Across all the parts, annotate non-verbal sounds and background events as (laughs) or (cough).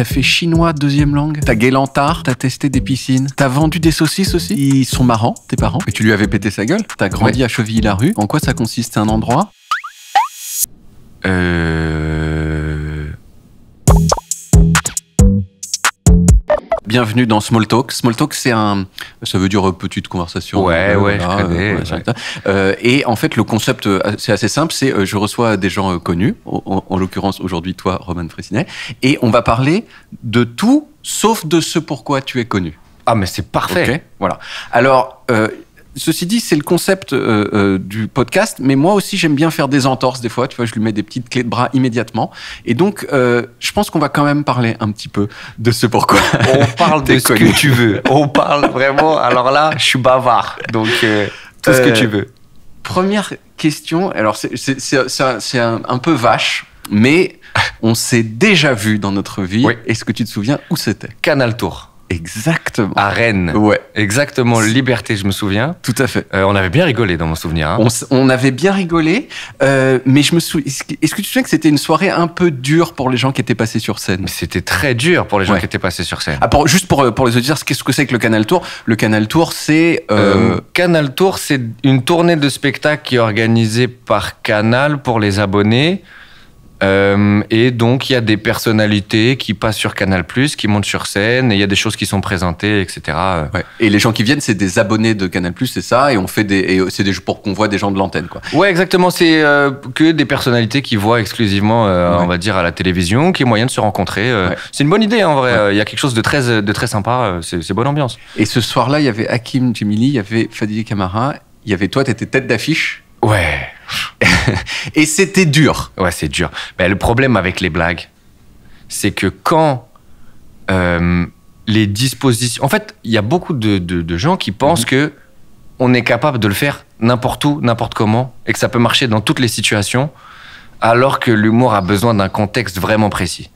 T'as fait chinois deuxième langue. T'as guélantard. T'as testé des piscines. T'as vendu des saucisses aussi. Ils sont marrants, tes parents. Et tu lui avais pété sa gueule. T'as grandi à Chevilly-la-Rue. En quoi ça consiste un endroit Euh. bienvenue dans Small Talk. Small Talk, c'est un, ça veut dire petite conversation. Ouais, euh, ouais, je euh, euh, et en fait, le concept, c'est assez simple. C'est, je reçois des gens connus, en, l'occurrence aujourd'hui toi, Roman Frécinet. et on va parler de tout sauf de ce pourquoi tu es connu. Ah, mais c'est parfait. voilà. Alors. Ceci dit, c'est le concept euh, euh, du podcast, mais moi aussi j'aime bien faire des entorses des fois, tu vois, je lui mets des petites clés de bras immédiatement. Et donc, euh, je pense qu'on va quand même parler un petit peu de ce pourquoi. On (laughs) parle de ce que tu veux. On parle vraiment, alors là, je suis bavard, donc tout ce que tu veux. Première question, alors c'est un, peu vache, mais on s'est déjà vu dans notre vie. Est-ce que tu te souviens où c'était Canal Tour. Exactement. À Rennes. Ouais. Exactement, Liberté, je me souviens. Tout à fait. Euh, on avait bien rigolé dans mon souvenir. Hein. On, avait bien rigolé, euh, mais je me souviens. Est-ce que tu te que c'était une soirée un peu dure pour les gens qui étaient passés sur scène C'était très dur pour les gens qui étaient passés sur scène. Ah, pour, juste pour, euh, pour les auditeurs, qu'est-ce que c'est que le Canal Tour Le Canal Tour, c'est. Canal Tour, c'est une tournée de spectacle qui est organisée par Canal pour les abonnés. Euh, et donc, il y a des personnalités qui passent sur Canal, qui montent sur scène, et il y a des choses qui sont présentées, etc. Ouais. Et les gens qui viennent, c'est des abonnés de Canal, c'est ça, et on fait des. Euh, c'est des pour qu'on voit des gens de l'antenne, quoi. Ouais, exactement. C'est euh, que des personnalités qui voient exclusivement, on va dire, à la télévision, qui est moyen de se rencontrer. C'est une bonne idée, en vrai. Il y a quelque chose de très, de très sympa. c'est bonne ambiance. Et ce soir-là, il y avait Hakim Jemili, il y avait Fadili Kamara, il y avait toi, t'étais tête d'affiche. Ouais. (laughs) et c'était dur. Ouais, c'est dur. Mais ben, le problème avec les blagues, c'est que quand euh, les dispositions. En fait, il y a beaucoup de, gens qui pensent mhm. que on est capable de le faire n'importe où, n'importe comment, et que ça peut marcher dans toutes les situations, alors que l'humour a besoin d'un contexte vraiment précis.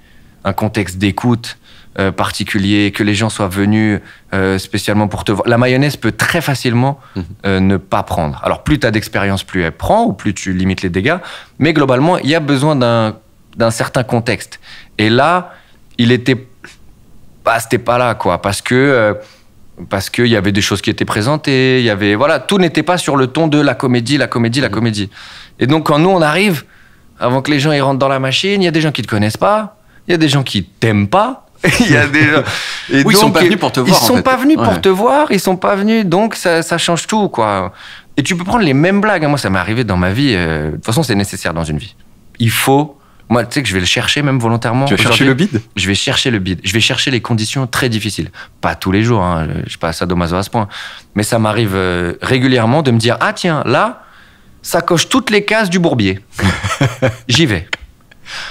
Un contexte d'écoute, euh, particulier, que les gens soient venus euh, spécialement pour te voir. La mayonnaise peut très facilement mhm. euh, ne pas prendre. Alors plus tu as d'expérience, plus elle prend ou plus tu limites les dégâts. Mais globalement, il y a besoin d'un certain contexte. Et là, il était... Bah, c'était pas là, quoi. Parce que... parce qu'il y avait des choses qui étaient présentées, il y avait... Voilà, tout n'était pas sur le ton de la comédie, la comédie, la mhm. comédie. Et donc quand nous, on arrive, avant que les gens y rentrent dans la machine, il y a des gens qui te connaissent pas, il y a des gens qui t'aiment pas, (laughs) il a des ils sont pas venus pour te voir. Ils sont pas venus pour te voir, ils sont pas venus, donc ça, change tout, quoi. Et tu peux prendre les mêmes blagues. Hein. Moi, ça m'est arrivé dans ma vie. Euh, de toute façon, c'est nécessaire dans une vie. Il faut. Moi, tu sais que je vais le chercher même volontairement. Tu vas chercher le bide Je vais chercher le bide. Je vais chercher les conditions très difficiles. Pas tous les jours, hein. je suis pas sadomaso à ce point. Mais ça m'arrive euh, régulièrement de me dire Ah, tiens, là, ça coche toutes les cases du bourbier. (laughs) J'y vais.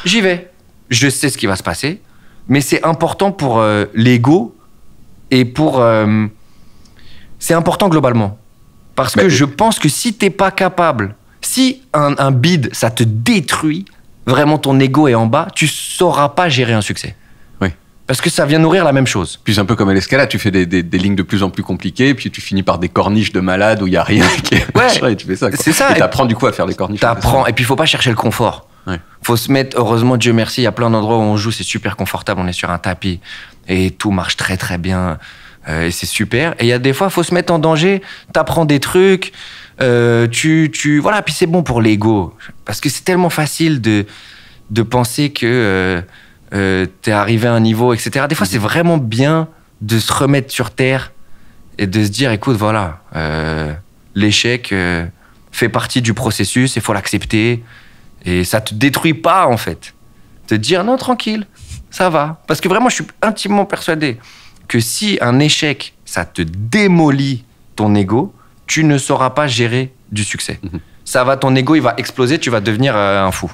J'y vais. Je sais ce qui va se passer mais c'est important pour euh, l'ego et pour. Euh, c'est important globalement. Parce que je pense que si t'es pas capable, si un, bid, ça te détruit, vraiment ton ego est en bas, tu sauras pas gérer un succès. Oui. Parce que ça vient nourrir la même chose. Puis un peu comme à l'escalade, tu fais des, lignes de plus en plus compliquées, puis tu finis par des corniches de malades où il y a rien qui est. Ouais, tu fais ça. C'est ça. Et t'apprends du coup à faire des corniches. T'apprends. Et puis il faut pas chercher le confort. Ouais. Faut se mettre, heureusement, Dieu merci, il y a plein d'endroits où on joue, c'est super confortable, on est sur un tapis et tout marche très très bien euh, et c'est super. Et il y a des fois, faut se mettre en danger, t'apprends des trucs, euh, tu, voilà, puis c'est bon pour l'ego parce que c'est tellement facile de, penser que euh, t'es arrivé à un niveau, etc. Des fois, c'est vraiment bien de se remettre sur terre et de se dire, écoute, voilà, l'échec fait partie du processus, il faut l'accepter. Et ça te détruit pas, en fait. Te dire non, tranquille, ça va. Parce que vraiment, je suis intimement persuadé que si un échec, ça te démolit ton ego, tu ne sauras pas gérer du succès. Mhm. Ça va, ton ego, il va exploser, tu vas devenir euh, un fou.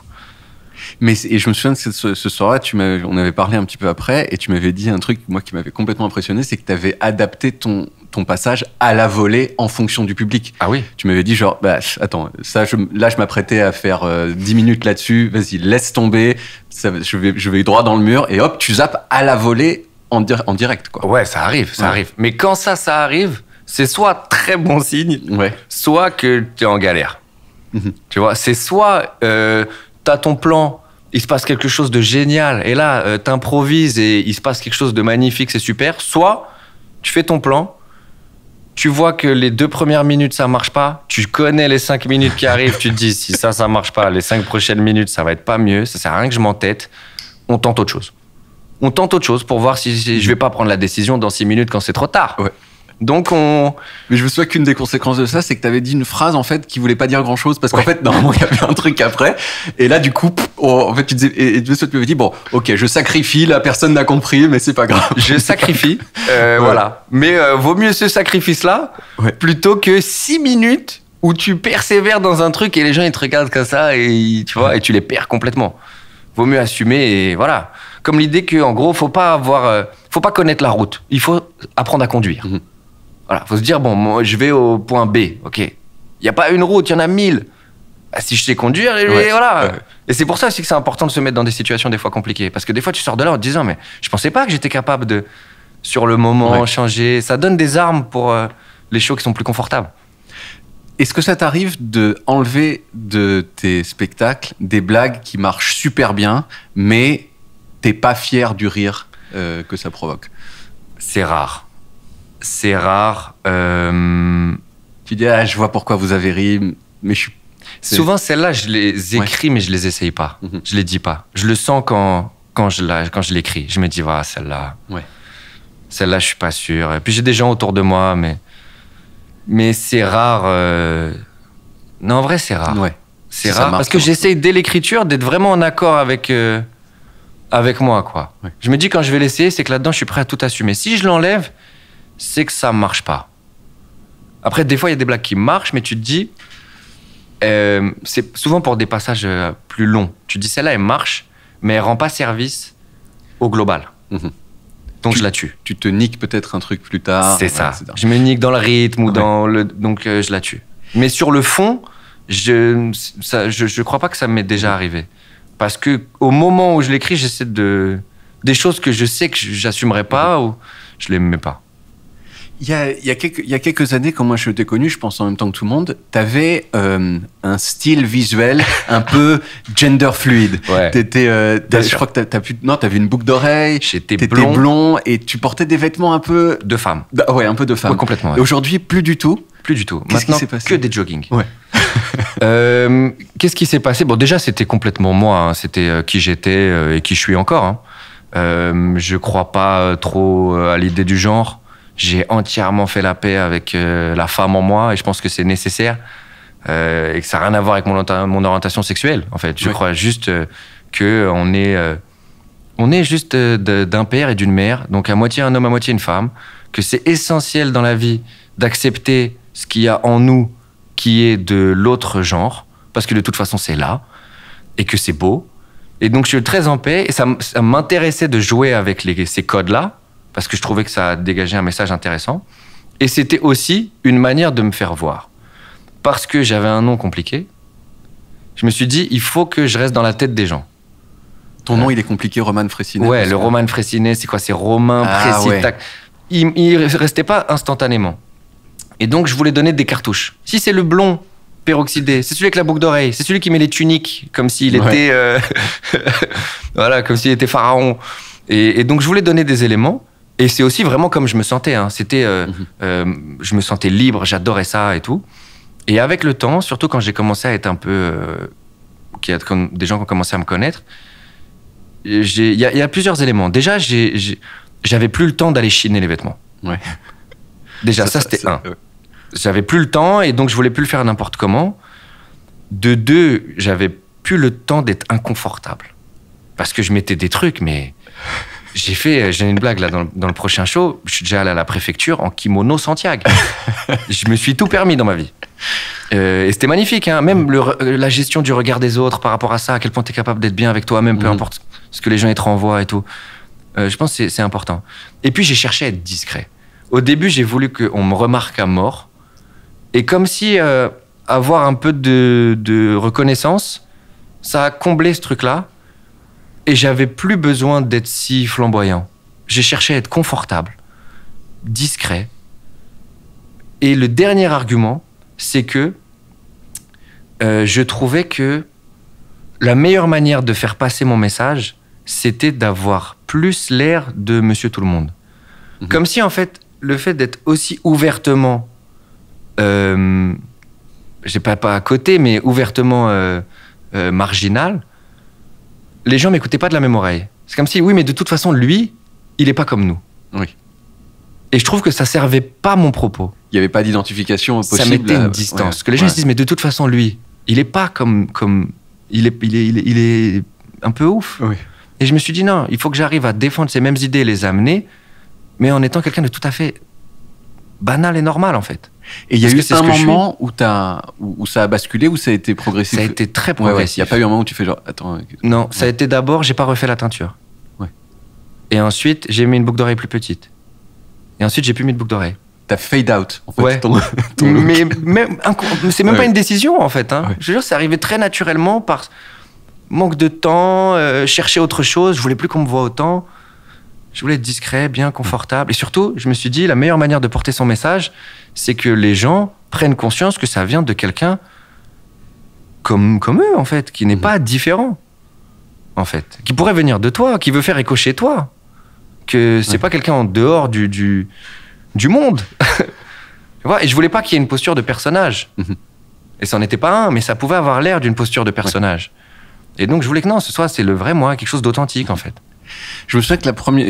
Mais et je me souviens que ce, soir-là, on avait parlé un petit peu après, et tu m'avais dit un truc moi qui m'avait complètement impressionné, c'est que tu avais adapté ton ton passage à la volée en fonction du public. Ah oui Tu m'avais dit genre, bah, attends, ça, je, là, je m'apprêtais à faire euh, dix 10 minutes là-dessus, vas-y, laisse tomber, je, vais, je vais droit dans le mur, et hop, tu zappes à la volée en, en direct. Quoi. Ouais, ça arrive, ça arrive. Mais quand ça, ça arrive, c'est soit très bon signe, soit que tu es en galère. Mhm. Tu vois, c'est soit euh, t'as tu as ton plan, il se passe quelque chose de génial, et là, euh, tu et il se passe quelque chose de magnifique, c'est super, soit tu fais ton plan, tu vois que les deux premières minutes, ça marche pas. Tu connais les cinq minutes qui arrivent. tu te dis, si ça, ça marche pas, les cinq prochaines minutes, ça va être pas mieux. Ça sert à rien que je m'entête. On tente autre chose. On tente autre chose pour voir si, je vais pas prendre la décision dans six minutes quand c'est trop tard. Donc on. Mais je me souviens qu'une des conséquences de ça, c'est que tu avais dit une phrase en fait qui voulait pas dire grand chose parce qu'en fait normalement il y avait un truc après. Et là du coup, oh, en fait tu disais et, dis bon, ok, je sacrifie, la personne n'a compris, mais c'est pas grave. Je sacrifie, (laughs) euh, voilà. Mais euh, vaut mieux ce sacrifice-là plutôt que six minutes où tu persévères dans un truc et les gens ils te regardent comme ça et tu vois et tu les perds complètement. Vaut mieux assumer et voilà. Comme l'idée qu'en gros faut pas avoir, euh, faut pas connaître la route. Il faut apprendre à conduire. Mhm. Il faut se dire, bon, moi, je vais au point B, ok. Il n'y a pas une route, il y en a mille. Ah, si je sais conduire, et, voilà. Et c'est pour ça aussi que c'est important de se mettre dans des situations des fois compliquées. Parce que des fois, tu sors de là en te disant, mais je pensais pas que j'étais capable de, sur le moment, changer. Ça donne des armes pour euh, les shows qui sont plus confortables. Est-ce que ça t'arrive de enlever de tes spectacles des blagues qui marchent super bien, mais t'es pas fier du rire euh, que ça provoque C'est rare c'est rare. Euh, tu dis, ah, je vois pourquoi vous avez ri, mais je suis. Souvent, celles-là, je les écris, mais je les essaye pas. Mhm. Je les dis pas. Je le sens quand, quand je l'écris. Je, je me dis, voilà, ah, celle-là. Ouais. Celle-là, je suis pas sûr. Et puis, j'ai des gens autour de moi, mais. Mais c'est rare. Euh, non, en vrai, c'est rare. C'est rare parce que j'essaye dès l'écriture d'être vraiment en accord avec, euh, avec moi. quoi. Je me dis, quand je vais l'essayer, c'est que là-dedans, je suis prêt à tout assumer. Si je l'enlève, c'est que ça marche pas. Après, des fois, il y a des blagues qui marchent, mais tu te dis, euh, c'est souvent pour des passages euh, plus longs. Tu te dis, celle-là, elle marche, mais elle rend pas service au global. Mhm. Donc je la tue. Tu te niques peut-être un truc plus tard. C'est ça. Je me nique dans le rythme ou dans le. Donc euh, je la tue. Mais sur le fond, je, je, crois pas que ça m'est déjà arrivé. Parce que au moment où je l'écris, j'essaie de. Des choses que je sais que j'assumerai pas mhm. ou je les mets pas. Il y a, quelques, années, quand moi je t'ai connu, je pense en même temps que tout le monde, t'avais euh, un style visuel un peu gender fluide. T'étais, euh, je crois que t'as, non, t'avais une boucle d'oreille. J'étais blond. blond et tu portais des vêtements un peu de femme. Bah, ouais, un peu de femme. complètement. Aujourd'hui, plus du tout. Plus du tout. Maintenant, passé que des jogging Ouais. (laughs) Euh, qu'est-ce qui s'est passé Bon, déjà, c'était complètement moi. Hein. C'était qui j'étais et qui je suis encore. Hein. je crois pas trop à l'idée du genre j'ai entièrement fait la paix avec euh, la femme en moi et je pense que c'est nécessaire euh, et que ça n'a rien à voir avec mon, mon orientation sexuelle en fait. Je crois juste euh, que on est euh, on est juste euh, d'un père et d'une mère, donc à moitié un homme, à moitié une femme, que c'est essentiel dans la vie d'accepter ce qu'il y a en nous qui est de l'autre genre parce que de toute façon c'est là et que c'est beau. Et donc je suis très en paix et ça, ça m'intéressait de jouer avec les, ces codes là parce que je trouvais que ça dégageait un message intéressant. Et c'était aussi une manière de me faire voir. Parce que j'avais un nom compliqué, je me suis dit, il faut que je reste dans la tête des gens. Ton nom, euh, il est compliqué, Roman Fressinet. Ouais, le Roman Fressinet, c'est quoi C'est Romain ah, Tac. Il ne restait pas instantanément. Et donc, je voulais donner des cartouches. Si c'est le blond peroxydé, c'est celui avec la boucle d'oreille, c'est celui qui met les tuniques, comme s'il était. Euh, (laughs) voilà, comme s'il était pharaon. Et, et donc, je voulais donner des éléments. Et c'est aussi vraiment comme je me sentais. Hein. C'était, euh, mhm. euh, je me sentais libre, j'adorais ça et tout. Et avec le temps, surtout quand j'ai commencé à être un peu, euh, des gens qui ont commencé à me connaître, il y, a plusieurs éléments. Déjà, j'avais plus le temps d'aller chiner les vêtements. Déjà, ça, c'était un. J'avais plus le temps et donc je voulais plus le faire n'importe comment. De deux, j'avais plus le temps d'être inconfortable parce que je mettais des trucs, mais j'ai fait, euh, j'ai une blague là dans, le prochain show. Je suis déjà allé à la préfecture en kimono Santiago. (laughs) je me suis tout permis dans ma vie. Euh, et c'était magnifique, hein. même euh, la gestion du regard des autres par rapport à ça, à quel point tu es capable d'être bien avec toi-même, peu mm. importe ce que les gens te renvoient et tout. je pense que c'est important. Et puis j'ai cherché à être discret. Au début, j'ai voulu qu'on me remarque à mort. Et comme si avoir un peu de reconnaissance, ça a comblé ce truc-là. Et j'avais plus besoin d'être si flamboyant. J'ai cherché à être confortable, discret. Et le dernier argument, c'est que euh, je trouvais que la meilleure manière de faire passer mon message, c'était d'avoir plus l'air de Monsieur Tout le Monde. Mhm. Comme si en fait, le fait d'être aussi ouvertement, euh, j'ai pas pas à côté, mais ouvertement euh, euh, marginal, les gens m'écoutaient pas de la même oreille. C'est comme si, oui, mais de toute façon, lui, il est pas comme nous. Oui. Et je trouve que ça servait pas mon propos. Il n'y avait pas d'identification possible. Ça mettait une euh, distance. que les gens se disent, mais de toute façon, lui, il est pas comme, comme, il est, il il est, un peu ouf. Et je me suis dit, non, il faut que j'arrive à défendre ces mêmes idées, les amener, mais en étant quelqu'un de tout à fait banal et normal en fait. Et il y a eu un moment où, as, où, ça a basculé, où ça a été progressif. Ça a été très progressif. Il n'y a pas eu un moment où tu fais genre, attends. Non, ça a été d'abord, j'ai pas refait la teinture. Ouais. Et ensuite, j'ai mis une boucle d'oreille plus petite. Et ensuite, j'ai plus mis de boucle d'oreille. T'as fade out, en fait, (laughs) Mais, c'est même pas une décision, en fait. Hein. Je veux jure, c'est arrivé très naturellement par manque de temps, euh, chercher autre chose, je voulais plus qu'on me voit autant. Je voulais être discret, bien confortable. Et surtout, je me suis dit, la meilleure manière de porter son message, c'est que les gens prennent conscience que ça vient de quelqu'un comme, comme eux, en fait, qui n'est mm-hmm. pas différent, en fait, qui pourrait venir de toi, qui veut faire écho chez toi, que c'est pas quelqu'un en dehors du, du, monde. (laughs) tu Et je voulais pas qu'il y ait une posture de personnage. Mm-hmm. Et ça n'en était pas un, mais ça pouvait avoir l'air d'une posture de personnage. Et donc, je voulais que non, ce soit c'est le vrai moi, quelque chose d'authentique, en fait. Je me souviens que la première,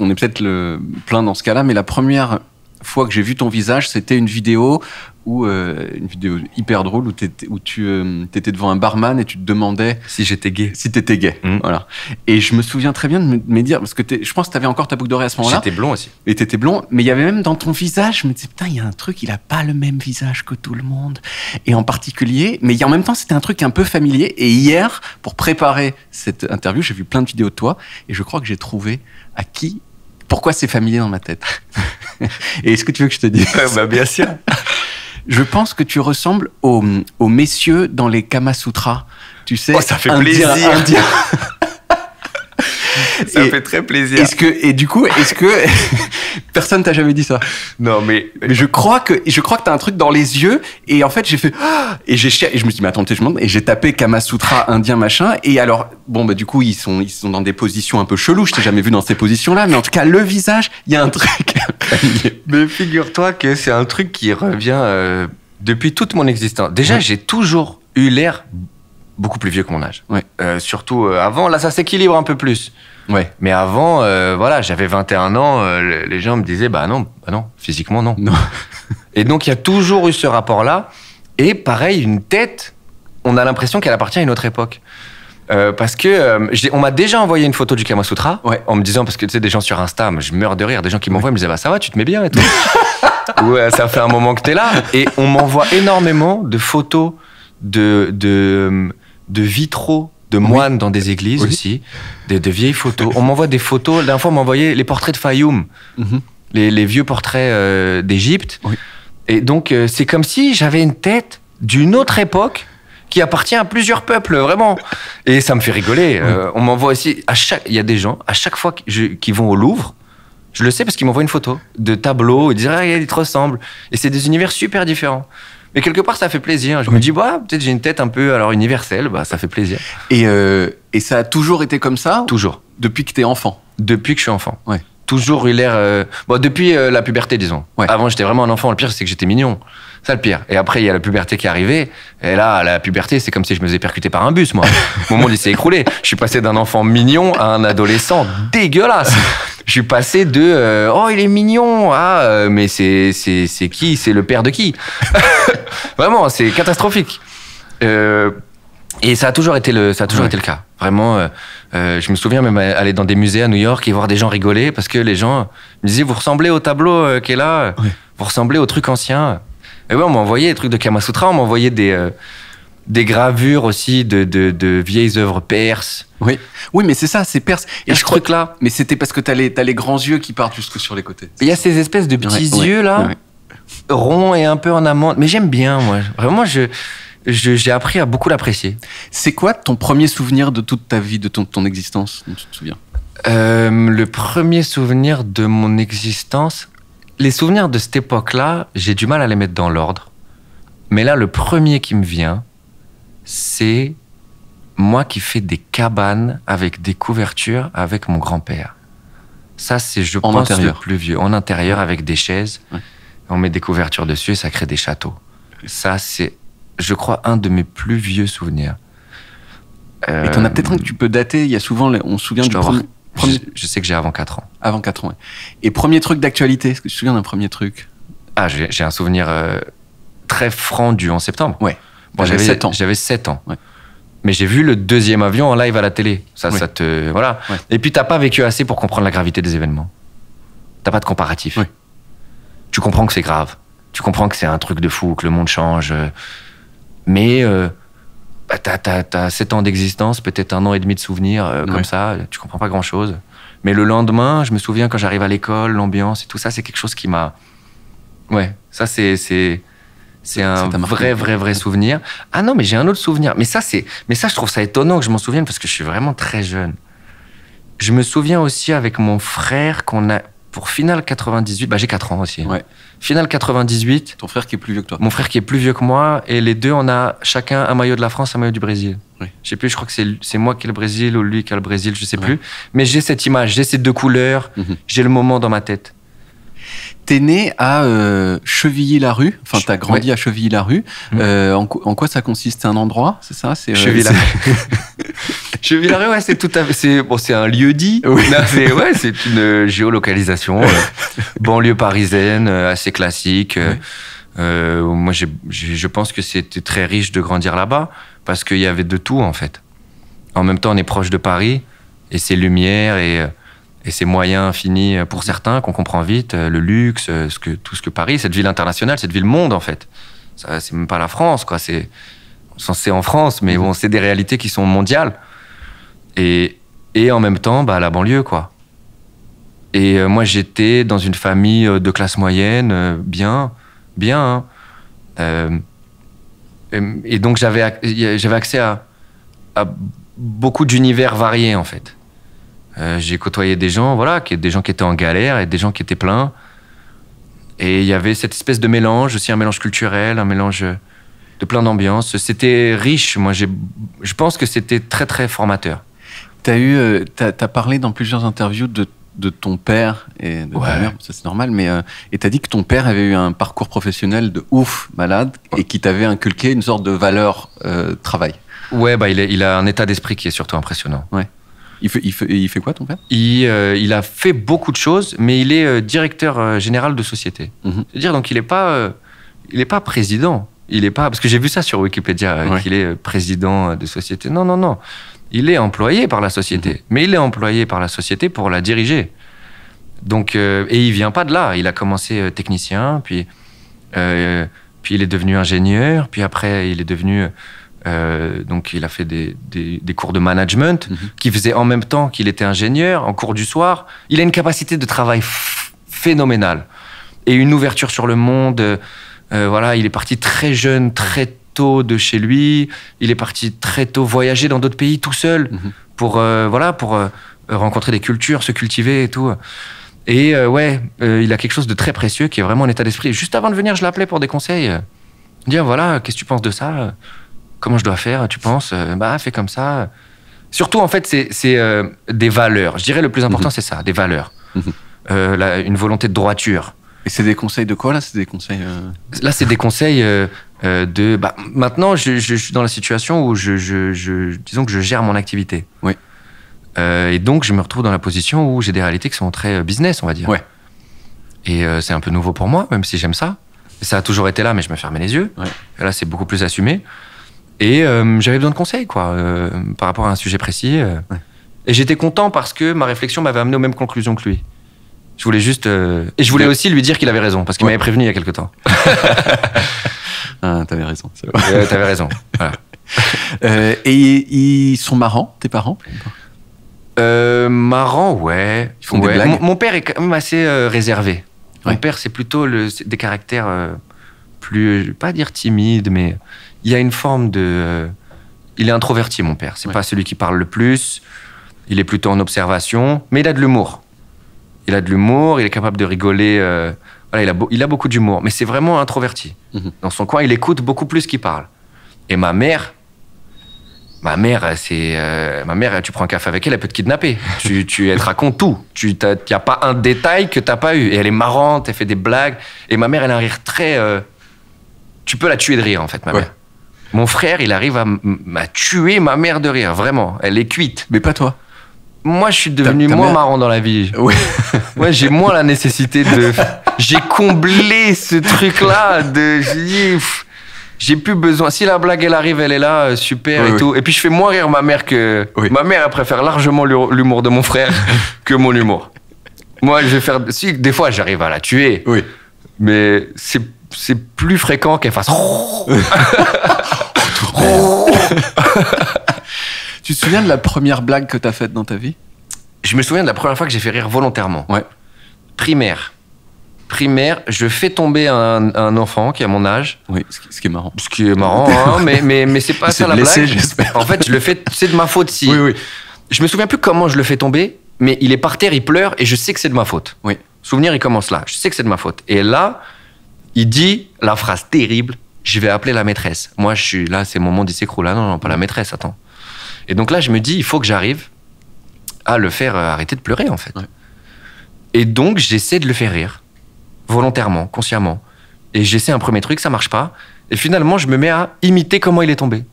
on est peut-être plein dans ce cas-là, mais la première fois que j'ai vu ton visage, c'était une vidéo ou euh, une vidéo hyper drôle où, où tu euh, étais devant un barman et tu te demandais si j'étais gay. Si t'étais gay, hmm. voilà. Et je me souviens très bien de me, dire parce que je pense que avais encore ta boucle dorée à ce moment-là. J'étais blond aussi. Et tu étais blond, mais il y avait même dans ton visage, je me disais putain, il y a un truc, il a pas le même visage que tout le monde, et en particulier, mais en même temps c'était un truc un peu familier. Et hier, pour préparer cette interview, j'ai vu plein de vidéos de toi, et je crois que j'ai trouvé à qui pourquoi c'est familier dans ma tête. (laughs) Et est-ce que tu veux que je te dise bah Bien sûr. (laughs) Je pense que tu ressembles aux, messieurs dans les Kamasutras, Tu sais, oh, ça fait plaisir. (laughs) (laughs) ça fait très plaisir. et du coup, est-ce que (laughs) personne t'a jamais dit ça Non, mais, je crois que je crois que t'as un truc dans les yeux et en fait j'ai fait ah et j'ai je me suis dit mais attends je demande et j'ai tapé Kamasutra indien machin et alors bon bah, du coup ils sont ils sont dans des positions un peu cheloues. Je t'ai jamais vu dans ces positions là, mais en tout cas le visage, il y a un truc. (laughs) mais figure-toi que c'est un truc qui revient euh, depuis toute mon existence. Déjà, j'ai toujours eu l'air beaucoup plus vieux que mon âge. Ouais. Euh, surtout euh, avant, là, ça s'équilibre un peu plus. Ouais. Mais avant, euh, voilà, j'avais 21 ans, les gens me disaient, bah non, bah non, physiquement, non. non. (laughs) et donc, il y a toujours eu ce rapport-là. Et pareil, une tête, on a l'impression qu'elle appartient à une autre époque. parce que on m'a déjà envoyé une photo du Kama Sutra ouais. en me disant parce que tu sais des gens sur Insta, je meurs de rire, des gens qui m'envoient me disaient bah ça va, tu te mets bien et tout. (laughs) ouais, ça fait un moment que t'es là et on m'envoie énormément de photos de, de de vitraux de moines dans des églises aussi, de vieilles photos. (laughs) on m'envoie des photos. La dernière fois, m'envoyait les portraits de Fayoum, mhm. les, vieux portraits euh, d'Égypte. Et donc, euh, c'est comme si j'avais une tête d'une autre époque qui appartient à plusieurs peuples, vraiment. Et ça me fait rigoler. Euh, on m'envoie aussi, à chaque, il y a des gens, à chaque fois qu'ils vont au Louvre, je le sais parce qu'ils m'envoient une photo de tableau, ils disent, ah, il te ressemble ». Et c'est des univers super différents. Mais quelque part, ça fait plaisir. Je me dis, bah, peut-être j'ai une tête un peu alors universelle, bah, ça fait plaisir. Et, euh, et ça a toujours été comme ça Toujours. Depuis que tu es enfant Depuis que je suis enfant. Ouais toujours eu l'air. Euh... Bon, depuis euh, la puberté, disons. Ouais. Avant, j'étais vraiment un enfant. Le pire, c'est que j'étais mignon. Ça, le pire. Et après, il y a la puberté qui est arrivée. Et là, la puberté, c'est comme si je me faisais percuter par un bus, moi. (laughs) Mon monde, il s'est écroulé. Je suis passé d'un enfant mignon à un adolescent dégueulasse. Je suis passé de euh, oh il est mignon ah mais c'est c'est c'est qui c'est le père de qui (laughs) vraiment c'est catastrophique euh, et ça a toujours été le, ça a toujours été le cas. Vraiment, euh, euh, je me souviens même aller dans des musées à New York et voir des gens rigoler parce que les gens me disaient vous ressemblez au tableau euh, qui est là, vous ressemblez au truc ancien. Et ouais, on m'envoyait des trucs de Kamasutra, on m'envoyait des des gravures aussi de, de, vieilles œuvres perses. Oui, oui, mais c'est ça, c'est perse. Et, je crois que là, mais c'était parce que t'as les as les grands yeux qui partent juste sur les côtés. Il y a ces espèces de petits yeux là, ronds et un peu en amande. Mais j'aime bien, moi. Vraiment, je j'ai appris à beaucoup l'apprécier. C'est quoi ton premier souvenir de toute ta vie, de ton, ton existence, dont tu te souviens euh, Le premier souvenir de mon existence, les souvenirs de cette époque-là, j'ai du mal à les mettre dans l'ordre. Mais là, le premier qui me vient, c'est moi qui fais des cabanes avec des couvertures avec mon grand-père. Ça, c'est, je pense, le plus vieux. En intérieur, avec des chaises. On met des couvertures dessus et ça crée des châteaux. Ça, c'est je crois, un de mes plus vieux souvenirs. Mais Et t'en as peut-être un que tu peux euh, dater. Il y a souvent, on se souvient du premier... je, sais que j'ai avant 4 ans. Avant 4 ans, Et premier truc d'actualité, est-ce que tu te souviens d'un premier truc Ah, j'ai un souvenir euh, très franc en septembre. Ouais. j'avais 7 ans. J'avais 7 ans. Mais j'ai vu le deuxième avion en live à la télé. Ça, ça te. Voilà. Et puis, t'as pas vécu assez pour comprendre la gravité des événements. T'as pas de comparatif. Oui. Tu comprends que c'est grave. Tu comprends que c'est un truc de fou, que le monde change. Euh, mais euh, ta bah, t'as, 7 ans d'existence, peut-être un an et demi de souvenirs euh, comme ça, tu comprends pas grand-chose. Mais le lendemain, je me souviens quand j'arrive à l'école, l'ambiance et tout ça, c'est quelque chose qui m'a. Ouais, ça c'est c'est c'est un vrai vrai vrai souvenir. Ah non, mais j'ai un autre souvenir. Mais ça c'est mais ça je trouve ça étonnant que je m'en souvienne parce que je suis vraiment très jeune. Je me souviens aussi avec mon frère qu'on a pour Final 98, bah j'ai 4 ans aussi. Hein. Final 98. Ton frère qui est plus vieux que toi. Mon frère qui est plus vieux que moi. Et les deux, on a chacun un maillot de la France, un maillot du Brésil. Je Je sais plus, je crois que c'est moi qui ai le Brésil ou lui qui a le Brésil, je sais plus. Mais j'ai cette image, j'ai ces deux couleurs, mhm. j'ai le moment dans ma tête. T'es né à euh, Chevilly-la-Rue, enfin t'as grandi à Chevilly-la-Rue. Mhm. Euh, en, quoi ça consiste C'est un endroit, c'est ça C'est euh, Chevilly-la-Rue. (laughs) Je viendrai. ouais, c'est tout fait. C'est bon, c'est un lieu dit. Oui. (laughs) c'est ouais, c'est une euh, géolocalisation, euh, (laughs) banlieue parisienne, euh, assez classique. moi, je pense que c'était très riche de grandir là-bas parce qu'il y avait de tout en fait. En même temps, on est proche de Paris et ses lumières et, et ses moyens finis pour certains qu'on comprend vite, le luxe, ce que, tout ce que Paris, cette ville internationale, cette ville monde en fait. C'est même pas la France, quoi. C'est en France, mais mm-hmm. bon, c'est des réalités qui sont mondiales et, en même temps, bah, la banlieue, quoi. Et euh, moi, j'étais dans une famille euh, de classe moyenne, euh, bien, bien. Hein. et donc, j'avais accès à, beaucoup d'univers variés, en fait. J'ai côtoyé des gens, voilà, qui, des gens qui étaient en galère et des gens qui étaient pleins. Et il y avait cette espèce de mélange, aussi un mélange culturel, un mélange de plein d'ambiances. C'était riche. Moi, je pense que c'était très, très formateur. Tu as, eu, euh, parlé dans plusieurs interviews de ton père et de ta mère, ça c'est normal, mais euh, et t'as dit que ton père avait eu un parcours professionnel de ouf, malade, et qui t'avait inculqué une sorte de valeur euh, travail. Ouais, bah il, a un état d'esprit qui est surtout impressionnant. Ouais. Il fait, quoi ton père il, a fait beaucoup de choses, mais il est directeur général de société. Mhm. dire donc il n'est pas, il pas président. Il est pas parce que j'ai vu ça sur Wikipédia qu'il est président de société. Non, non, non. Il est employé par la société, mhm. mais il est employé par la société pour la diriger. Donc, euh, et il vient pas de là. Il a commencé euh, technicien, puis, euh, puis il est devenu ingénieur, puis après il est devenu donc il a fait des, cours de management mhm. qui faisait en même temps qu'il était ingénieur en cours du soir. Il a une capacité de travail phénoménale et une ouverture sur le monde. voilà, il est parti très jeune, très de chez lui. Il est parti très tôt voyager dans d'autres pays tout seul mhm. pour euh, voilà pour euh, rencontrer des cultures, se cultiver et tout. Et euh, ouais, il a quelque chose de très précieux qui est vraiment un état d'esprit. Juste avant de venir, je l'appelais pour des conseils. Dire ah, voilà, qu'est-ce que tu penses de ça Comment je dois faire Tu penses Bah fais comme ça. Surtout en fait, c'est des valeurs. Je dirais le plus important mhm. c'est ça, des valeurs. Mhm. une volonté de droiture. Et c'est des conseils de quoi là C'est des conseils. Là c'est des conseils euh, de bah, maintenant je, suis dans la situation où je, disons que je gère mon activité. Oui. Euh, et donc je me retrouve dans la position où j'ai des réalités qui sont très euh, business, on va dire. Ouais. Et c'est un peu nouveau pour moi, même si j'aime ça. ça a toujours été là, mais je me fermais les yeux. là, c'est beaucoup plus assumé. Et j'avais besoin de conseils, quoi, par rapport à un sujet précis. Et j'étais content parce que ma réflexion m'avait amené aux mêmes conclusions que lui. Je voulais juste. Euh, et je voulais aussi lui dire qu'il avait raison, parce qu'il m'avait prévenu il y a quelques temps. (laughs) Ah, t'avais raison. t'avais raison. (laughs) Euh, et ils sont marrants, tes parents euh, Marrants, ouais. Mon, père est quand même assez réservé. Mon père, c'est plutôt le, des caractères plus. Je vais pas dire timide, mais il y a une forme de. il est introverti, mon père. C'est pas celui qui parle le plus. Il est plutôt en observation, mais il a de l'humour il a de l'humour, il est capable de rigoler. Euh, il a, beaucoup d'humour, mais c'est vraiment introverti. Mhm. Dans son coin, il écoute beaucoup plus qu'il parle. Et ma mère, ma mère, c'est euh, ma mère. Tu prends un café avec elle, elle peut te kidnapper. (laughs) tu, tu, elle te raconte tout. Tu n'y a pas un détail que t'as pas eu. Et elle est marrante, elle fait des blagues. Et ma mère, elle a un rire très. Euh, tu peux la tuer de rire en fait, ma mère. Mon frère, il arrive à tuer ma mère de rire, vraiment. Elle est cuite. Mais pas toi moi, je suis devenu moins marrant dans la vie. (laughs) Oui. Moi, j'ai moins la nécessité de. (laughs) J'ai comblé ce truc-là de. J'ai plus besoin. Si la blague elle arrive, elle est là, euh, super et tout. Et puis je fais moins rire ma mère que. Oui. Ma mère elle préfère largement l'humour de mon frère (laughs) que mon humour. Moi, je vais faire. Si des fois j'arrive à la tuer. Oui. Mais c'est c'est plus fréquent qu'elle fasse. Oh, tu te souviens de la première blague que t'as faite dans ta vie Je me souviens de la première fois que j'ai fait rire volontairement. Ouais. Primaire. Primaire, je fais tomber un, enfant qui a mon âge. Oui, ce qui, est marrant. Ce qui est marrant, hein, mais, mais, c'est pas (laughs) ça la blague. En fait, je le fais, c'est de ma faute si. Oui, oui. Je me souviens plus comment je le fais tomber, mais il est par terre, il pleure et je sais que c'est de ma faute. Oui. Souvenir, il commence là. Je sais que c'est de ma faute. Et là, il dit la phrase terrible je vais appeler la maîtresse. Moi, je suis là, c'est mon monde, il s'écroule. non, non, pas la maîtresse, attends. Et donc là, je me dis, il faut que j'arrive à le faire euh, arrêter de pleurer, en fait. Et donc, j'essaie de le faire rire, volontairement, consciemment. Et j'essaie un premier truc, ça marche pas. Et finalement, je me mets à imiter comment il est tombé.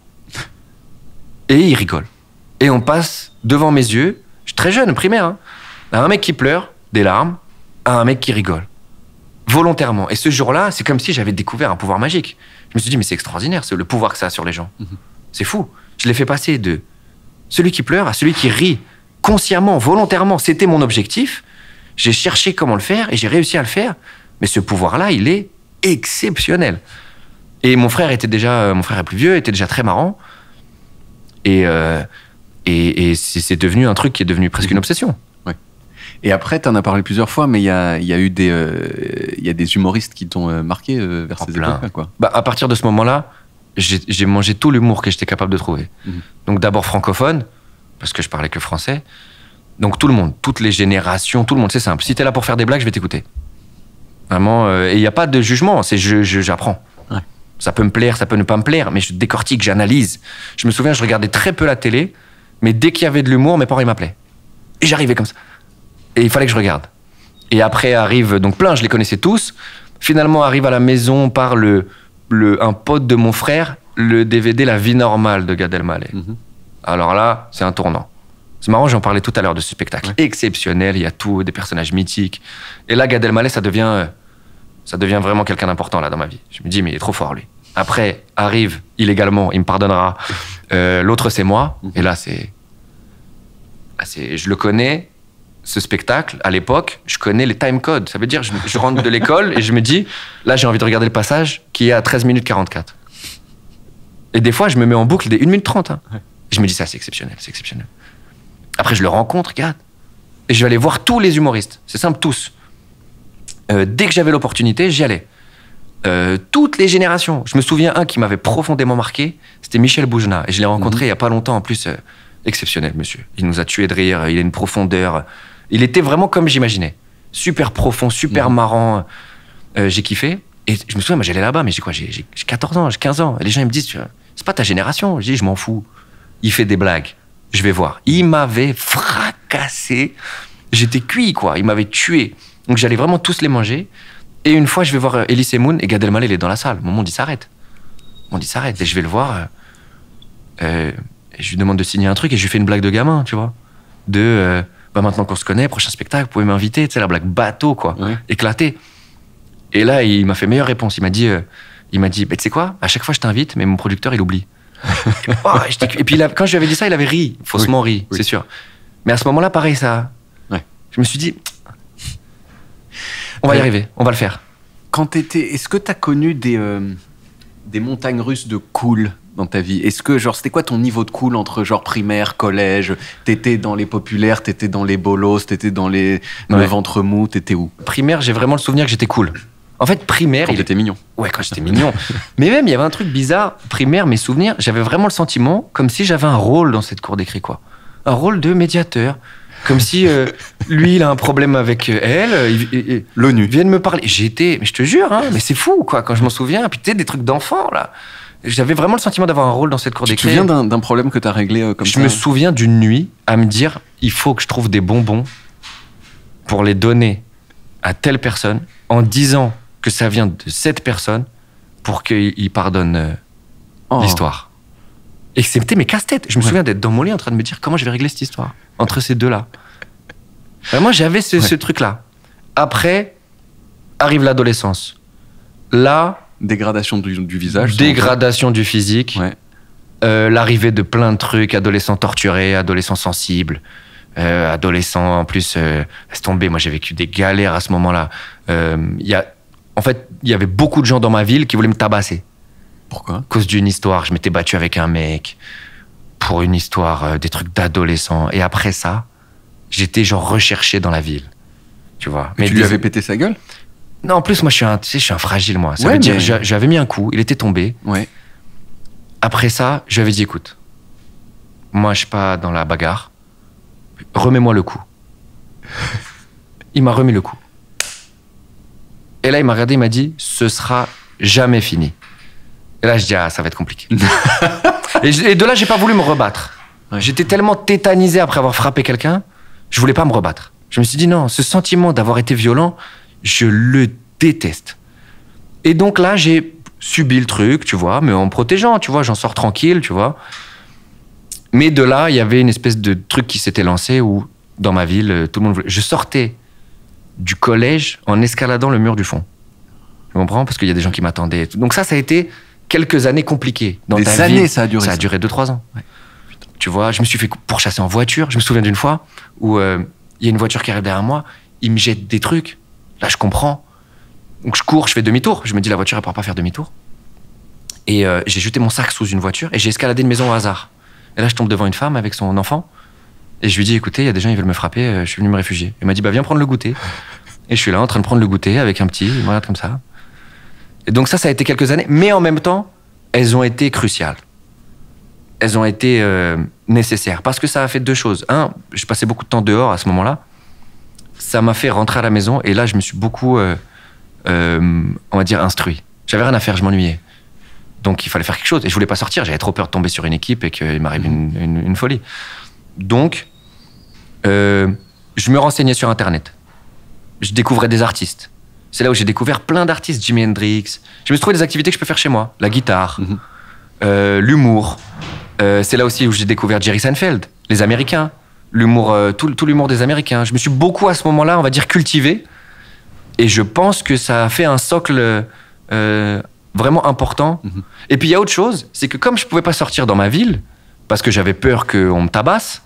Et il rigole. Et on passe devant mes yeux, je suis très jeune, primaire, hein, à un mec qui pleure, des larmes, à un mec qui rigole. Volontairement. Et ce jour-là, c'est comme si j'avais découvert un pouvoir magique. Je me suis dit, mais c'est extraordinaire, c'est le pouvoir que ça a sur les gens. Mhm. C'est fou. Je l'ai fait passer de celui qui pleure à celui qui rit, consciemment, volontairement. C'était mon objectif. J'ai cherché comment le faire et j'ai réussi à le faire. Mais ce pouvoir-là, il est exceptionnel. Et mon frère était déjà, euh, mon frère est plus vieux, était déjà très marrant. Et, euh, et, c'est devenu un truc qui est devenu presque une mhm. obsession. Et après, tu en as parlé plusieurs fois, mais il y a, eu des, euh, des humoristes qui t'ont marqué vers ces époques. Bah, à partir de ce moment-là, j'ai mangé tout l'humour que j'étais capable de trouver. Mhm. Donc d'abord francophone, parce que je parlais que français. Donc tout le monde, toutes les générations, tout le monde, c'est simple. Si t'es là pour faire des blagues, je vais t'écouter. Vraiment, euh, et il n'y a pas de jugement, c'est j'apprends. Je, j'apprends Ça peut me plaire, ça peut ne pas me plaire, mais je décortique, j'analyse. Je me souviens, je regardais très peu la télé, mais dès qu'il y avait de l'humour, mes parents, ils m'appelaient. Et j'arrivais comme ça. Et il fallait que je regarde. Et après arrive, donc plein, je les connaissais tous. Finalement, arrive à la maison par le, un pote de mon frère le DVD La vie normale de Gad Elmaleh. Mhm. Alors là, c'est un tournant. C'est marrant, j'en parlais tout à l'heure de ce spectacle exceptionnel. Il y a tout, des personnages mythiques. Et là, Gad Elmaleh, ça devient, euh, ça devient vraiment quelqu'un d'important là dans ma vie. Je me dis, mais il est trop fort lui. Après, arrive illégalement, il me pardonnera. Euh, l'autre, c'est moi. Mhm. Et là, ah, c'est, je le connais ce spectacle, à l'époque, je connais les time codes. Ça veut dire, je, rentre de l'école et je me dis, là, j'ai envie de regarder le passage qui est à 13 minutes 44. Et des fois, je me mets en boucle des 1 minute 30. Hein. Je me dis, ça, c'est exceptionnel, c'est exceptionnel. Après, je le rencontre, regarde. Et je vais aller voir tous les humoristes. C'est simple, tous. Euh, dès que j'avais l'opportunité, j'y allais. Euh, toutes les générations. Je me souviens un qui m'avait profondément marqué, c'était Michel bougenat Et je l'ai rencontré mhm. il n'y a pas longtemps, en plus. Euh, exceptionnel, monsieur. Il nous a tués de rire, il a une profondeur. Il était vraiment comme j'imaginais. Super profond, super mhm. marrant. Euh, j'ai kiffé. Et je me souviens, moi, j'allais là-bas, mais j'ai quoi J'ai 14 ans, j'ai 15 ans. Et les gens, ils me disent, c'est pas ta génération. Je dis, je m'en fous. Il fait des blagues. Je vais voir. Il m'avait fracassé. J'étais cuit, quoi. Il m'avait tué. Donc, j'allais vraiment tous les manger. Et une fois, je vais voir euh, Elise Moon et Gad Elmaleh, il est dans la salle. Mon monde, il s'arrête. Mon dit s'arrête. Et je vais le voir. Euh, je lui demande de signer un truc et je lui fais une blague de gamin, tu vois. De. Bah, maintenant qu'on se connaît, prochain spectacle, vous pouvez m'inviter, C'est la blague bateau, quoi, éclaté. Et là, il m'a fait meilleure réponse. Il m'a dit, euh, il m'a dit, tu sais quoi, à chaque fois je t'invite, mais mon producteur, il oublie. (laughs) et puis là, quand je lui avais dit ça, il avait ri, faussement ri, c'est sûr. Mais à ce moment-là, pareil, ça. Je me suis dit, on va y arriver, on va le faire. Quand étais est-ce que t'as connu des euh, des montagnes russes de cool dans ta vie Est-ce que, genre, c'était quoi ton niveau de cool entre, genre, primaire, collège T'étais dans les populaires, t'étais dans les bolos, t'étais dans les ventre mou, t'étais où Primaire, j'ai vraiment le souvenir que j'étais cool. En fait, primaire. Quand était mignon. Ouais, quand j'étais mignon. (laughs) Mais même, il y avait un truc bizarre. Primaire, mes souvenirs, j'avais vraiment le sentiment comme si j'avais un rôle dans cette cour d'écrit, quoi. Un rôle de médiateur. Comme si euh, (laughs) lui, il a un problème avec euh, elle. Euh, L'ONU. vient me parler. J'étais, mais je te jure, hein, mais c'est fou, quoi, quand je m'en souviens. Puis tu sais, des trucs d'enfant, là j'avais vraiment le sentiment d'avoir un rôle dans cette cour d'écrit. Tu te souviens d'un problème que tu as réglé euh, comme je ça me souviens d'une nuit à me dire il faut que je trouve des bonbons pour les donner à telle personne en disant que ça vient de cette personne pour qu'il pardonne euh, oh. l'histoire. Et c'était mes casse-têtes. Je me souviens d'être dans mon lit en train de me dire comment je vais régler cette histoire entre ces deux-là. Moi, j'avais ce, ce truc-là. Après, arrive l'adolescence. Là, Dégradation du, visage. Dégradation du physique. Euh, l'arrivée de plein de trucs, adolescents torturés, adolescents sensibles. Euh, adolescents en plus, est euh, laisse tomber, moi j'ai vécu des galères à ce moment-là. Il en fait, il y avait beaucoup de gens dans ma ville qui voulaient me tabasser. Pourquoi À cause d'une histoire. Je m'étais battu avec un mec pour une histoire, des trucs d'adolescents. Et après ça, j'étais genre recherché dans la ville. Tu vois. Mais tu lui avais pété sa gueule non, en plus, moi, je suis un, tu fragile, moi. Ça veut dire, mis un coup, il était tombé. Ouais. Après ça, je lui avais dit, écoute, moi, je suis pas dans la bagarre. Remets-moi le coup. il m'a remis le coup. Et là, il m'a regardé, il m'a dit, ce sera jamais fini. Et là, je dis, ah, ça va être compliqué. (laughs) et, de là, j'ai pas voulu me rebattre. J'étais tellement tétanisé après avoir frappé quelqu'un, je voulais pas me rebattre. Je me suis dit, non, ce sentiment d'avoir été violent, je le déteste. Et donc là, j'ai subi le truc, tu vois, mais en me protégeant, tu vois, j'en sors tranquille, tu vois. Mais de là, il y avait une espèce de truc qui s'était lancé où, dans ma ville, euh, tout le monde Je sortais du collège en escaladant le mur du fond. Tu comprends Parce qu'il y a des gens qui m'attendaient. Donc ça, ça a été quelques années compliquées. Dans des années, ça a duré. Ça a duré 2-3 ans. Tu vois, je me suis fait pourchasser en voiture. Je me souviens d'une fois où euh, il y a une voiture qui arrive derrière moi, il me jette des trucs. Là, je comprends. Donc, je cours, je fais demi-tour. Je me dis, la voiture, elle ne pourra pas faire demi-tour. Et euh, j'ai jeté mon sac sous une voiture et j'ai escaladé une maison au hasard. Et là, je tombe devant une femme avec son enfant. Et je lui dis, écoutez, il y a des gens, ils veulent me frapper, euh, je suis venu me réfugier. Elle m'a dit, bah, viens prendre le goûter. Et je suis là en train de prendre le goûter avec un petit, il regarde comme ça. Et donc ça, ça a été quelques années, mais en même temps, elles ont été cruciales. Elles ont été euh, nécessaires parce que ça a fait deux choses. Un, je passais beaucoup de temps dehors à ce moment-là ça m'a fait rentrer à la maison et là, je me suis beaucoup, euh, euh, on va dire, instruit. J'avais rien à faire, je m'ennuyais. Donc il fallait faire quelque chose. Et je voulais pas sortir, j'avais trop peur de tomber sur une équipe et qu'il m'arrive une, mhm. folie. Donc, euh, je me renseignais sur Internet. Je découvrais des artistes. C'est là où j'ai découvert plein d'artistes, Jimi Hendrix. Je me suis trouvé des activités que je peux faire chez moi. La guitare, mhm. l'humour. c'est là aussi où j'ai découvert Jerry Seinfeld, les Américains l'humour, euh, tout, l'humour des Américains. Je me suis beaucoup à ce moment-là, on va dire, cultivé. Et je pense que ça a fait un socle euh, vraiment important. Mhm. Et puis il y a autre chose, c'est que comme je ne pouvais pas sortir dans ma ville, parce que j'avais peur qu'on me tabasse,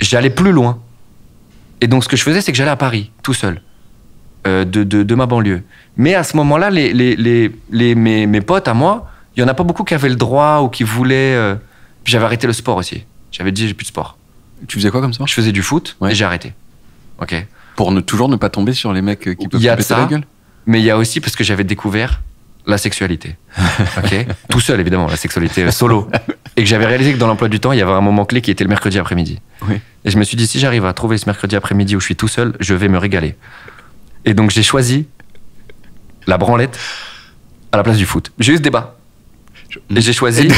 j'allais plus loin. Et donc ce que je faisais, c'est que j'allais à Paris, tout seul, euh, de, ma banlieue. Mais à ce moment-là, les, les, mes, mes, potes à moi, il y en a pas beaucoup qui avaient le droit ou qui voulaient... j'avais arrêté le sport aussi. J'avais dit, j'ai plus de sport. Tu faisais quoi comme ça Je faisais du foot et j'ai arrêté. Ok. Pour ne, toujours ne pas tomber sur les mecs euh, qui peuvent y la gueule Mais il y a aussi parce que j'avais découvert la sexualité. (laughs) ok Tout seul, évidemment, la sexualité solo. Et que j'avais réalisé que dans l'emploi du temps, il y avait un moment clé qui était le mercredi après-midi. Oui. Et je me suis dit, si j'arrive à trouver ce mercredi après-midi où je suis tout seul, je vais me régaler. Et donc j'ai choisi la branlette à la place du foot. J'ai eu ce débat. Et j'ai choisi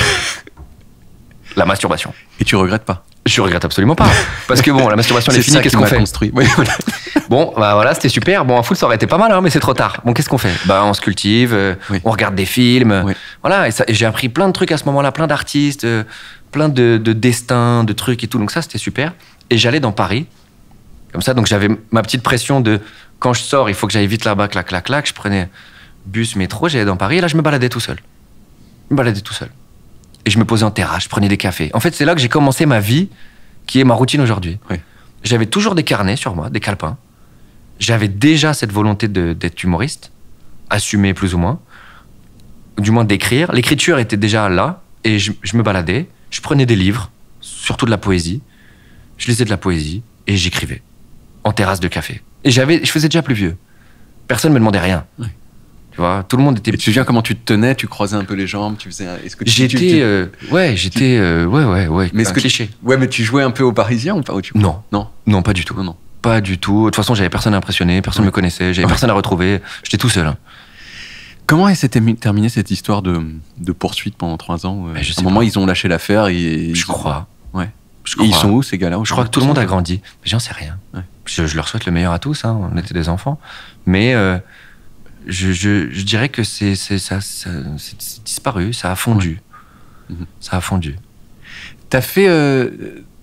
la masturbation. Et tu regrettes pas je regrette absolument pas. (laughs) Parce que bon, la masturbation, est finie, qu'est-ce qu'on fait construit. (laughs) Bon, bah voilà, c'était super. Bon, en full, ça aurait été pas mal, hein, mais c'est trop tard. Bon, qu'est-ce qu'on fait Bah, on se cultive, euh, on regarde des films. Voilà, et, j'ai appris plein de trucs à ce moment-là, plein d'artistes, euh, plein de, destins, de trucs et tout. Donc ça, c'était super. Et j'allais dans Paris, comme ça. Donc j'avais ma petite pression de quand je sors, il faut que j'aille vite là-bas, clac, clac, clac. Je prenais bus, métro, j'allais dans Paris. Et là, je me baladais tout seul. me baladais tout seul et je me posais en terrasse, je prenais des cafés. En fait, c'est là que j'ai commencé ma vie, qui est ma routine aujourd'hui. J'avais toujours des carnets sur moi, des calepins. J'avais déjà cette volonté d'être humoriste, assumé plus ou moins, du moins d'écrire. L'écriture était déjà là, et je, me baladais, je prenais des livres, surtout de la poésie. Je lisais de la poésie, et j'écrivais, en terrasse de café. Et j'avais, je faisais déjà plus vieux. Personne ne me demandait rien. Oui. Tu vois, tout le monde était. tu te souviens comment tu te tenais Tu croisais un peu les jambes Tu faisais. Est-ce que j'étais tu... Euh, ouais, j'étais euh, ouais, ouais, ouais. Mais ce que cliché. Ouais, mais tu jouais un peu au parisien ou pas Non, non, non, pas du tout. Non, pas du tout. De toute façon, j'avais personne à impressionner, personne ne me connaissait, j'avais personne à retrouver. J'étais tout seul. Hein. Comment s'est terminée cette histoire de, poursuite pendant trois ans bah, euh, À un moment, ils ont lâché l'affaire Je crois. Ouais. Et ils sont où ces gars-là Je crois que tout le monde a grandi. J'en sais rien. Je, leur souhaite le meilleur à tous. Hein. On était des enfants, mais je, dirais que c'est ça, c'est disparu, ça a fondu. Mhm. Ça a fondu. T'as fait, euh,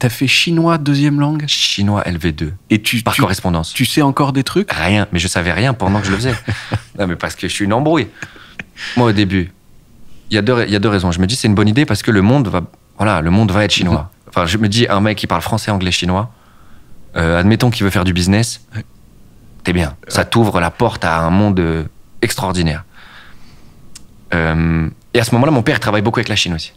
as fait chinois deuxième langue Chinois LV2. Et tu, Par correspondance. Tu sais encore des trucs Rien, mais je savais rien pendant que je le faisais. (laughs) non, mais parce que je suis une embrouille. Moi, au début, il y, a deux, y a deux raisons. Je me dis, c'est une bonne idée parce que le monde va, voilà, le monde va être chinois. (laughs) Enfin, je me dis, un mec qui parle français, anglais, chinois, euh, admettons qu'il veut faire du business bien. Ça t'ouvre la porte à un monde euh, extraordinaire. Euh, et à ce moment-là, mon père il travaille beaucoup avec la Chine aussi.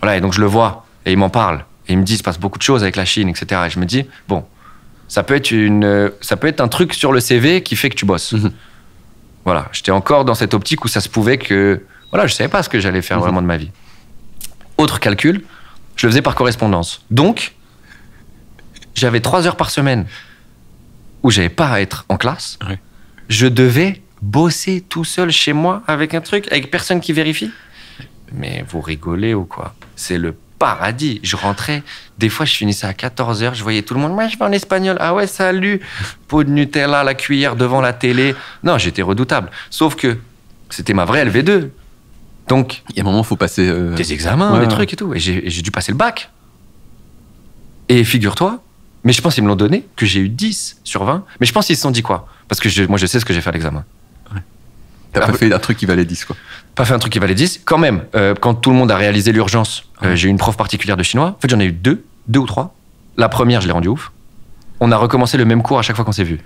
Voilà, et donc je le vois, et il m'en parle, et il me dit, il se passe beaucoup de choses avec la Chine, etc. Et je me dis, bon, ça peut être, une, euh, ça peut être un truc sur le CV qui fait que tu bosses. Mhm. Voilà, j'étais encore dans cette optique où ça se pouvait que, voilà, je savais pas ce que j'allais faire mhm. vraiment de ma vie. Autre calcul, je le faisais par correspondance. Donc, j'avais trois heures par semaine où j'avais pas à être en classe, je devais bosser tout seul chez moi avec un truc, avec personne qui vérifie. Mais vous rigolez ou quoi C'est le paradis. Je rentrais, des fois je finissais à 14h, je voyais tout le monde, moi je vais en espagnol, ah ouais, salut, pot de Nutella, la cuillère devant la télé. Non, j'étais redoutable. Sauf que c'était ma vraie LV2. Donc. Il y a un moment, faut passer. Euh, des examens, des trucs et tout. Et j'ai dû passer le bac. Et figure-toi mais je pense qu'ils me l'ont donné, que j'ai eu 10 sur 20. Mais je pense qu'ils se sont dit quoi Parce que moi, je sais ce que j'ai fait à l'examen. T'as pas ah, fait un truc qui valait 10, quoi. Pas fait un truc qui valait 10. Quand même, euh, quand tout le monde a réalisé l'urgence, euh, j'ai eu une prof particulière de chinois. En fait, j'en ai eu deux, deux ou trois. La première, je l'ai rendue ouf. On a recommencé le même cours à chaque fois qu'on s'est vu.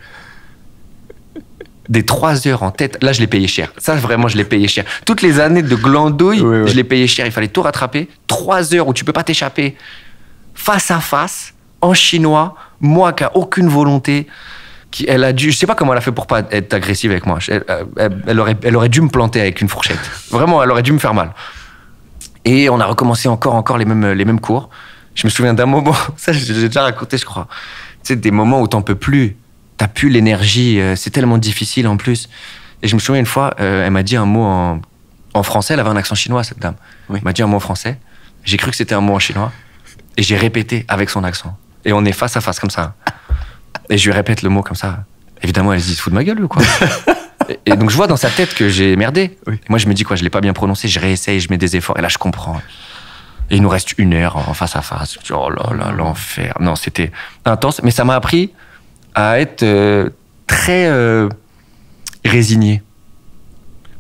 Des trois heures en tête, là je l'ai payé cher. Ça vraiment je l'ai payé cher. Toutes les années de glandouille, je l'ai payé cher. Il fallait tout rattraper. Trois heures où tu peux pas t'échapper, face à face en chinois, moi qui n'ai aucune volonté. Qui, elle a dû, je sais pas comment elle a fait pour pas être agressive avec moi. Euh, elle, aurait, dû me planter avec une fourchette. Vraiment, elle aurait dû me faire mal. Et on a recommencé encore, encore les mêmes, les mêmes cours. Je me souviens d'un moment, (laughs) ça j'ai déjà raconté, je crois. Tu sais, des moments où t'en peux plus, Tu n'as plus l'énergie, euh, c'est tellement difficile en plus. Et je me souviens une fois, euh, elle m'a dit un mot en, français, elle avait un accent chinois, cette dame. Elle m'a dit un mot en français. J'ai cru que c'était un mot en chinois. Et j'ai répété avec son accent. Et on est face à face comme ça. Et je lui répète le mot comme ça. Évidemment, elle se dit, se fout de ma gueule, ou quoi. (laughs) et, donc, je vois dans sa tête que j'ai merdé. moi, je me dis, quoi, je l'ai pas bien prononcé, je réessaye, je mets des efforts. Et là, je comprends. Et il nous reste une heure en face à face. Oh là là, l'enfer. Non, c'était intense, mais ça m'a appris à être euh, très euh, résigné.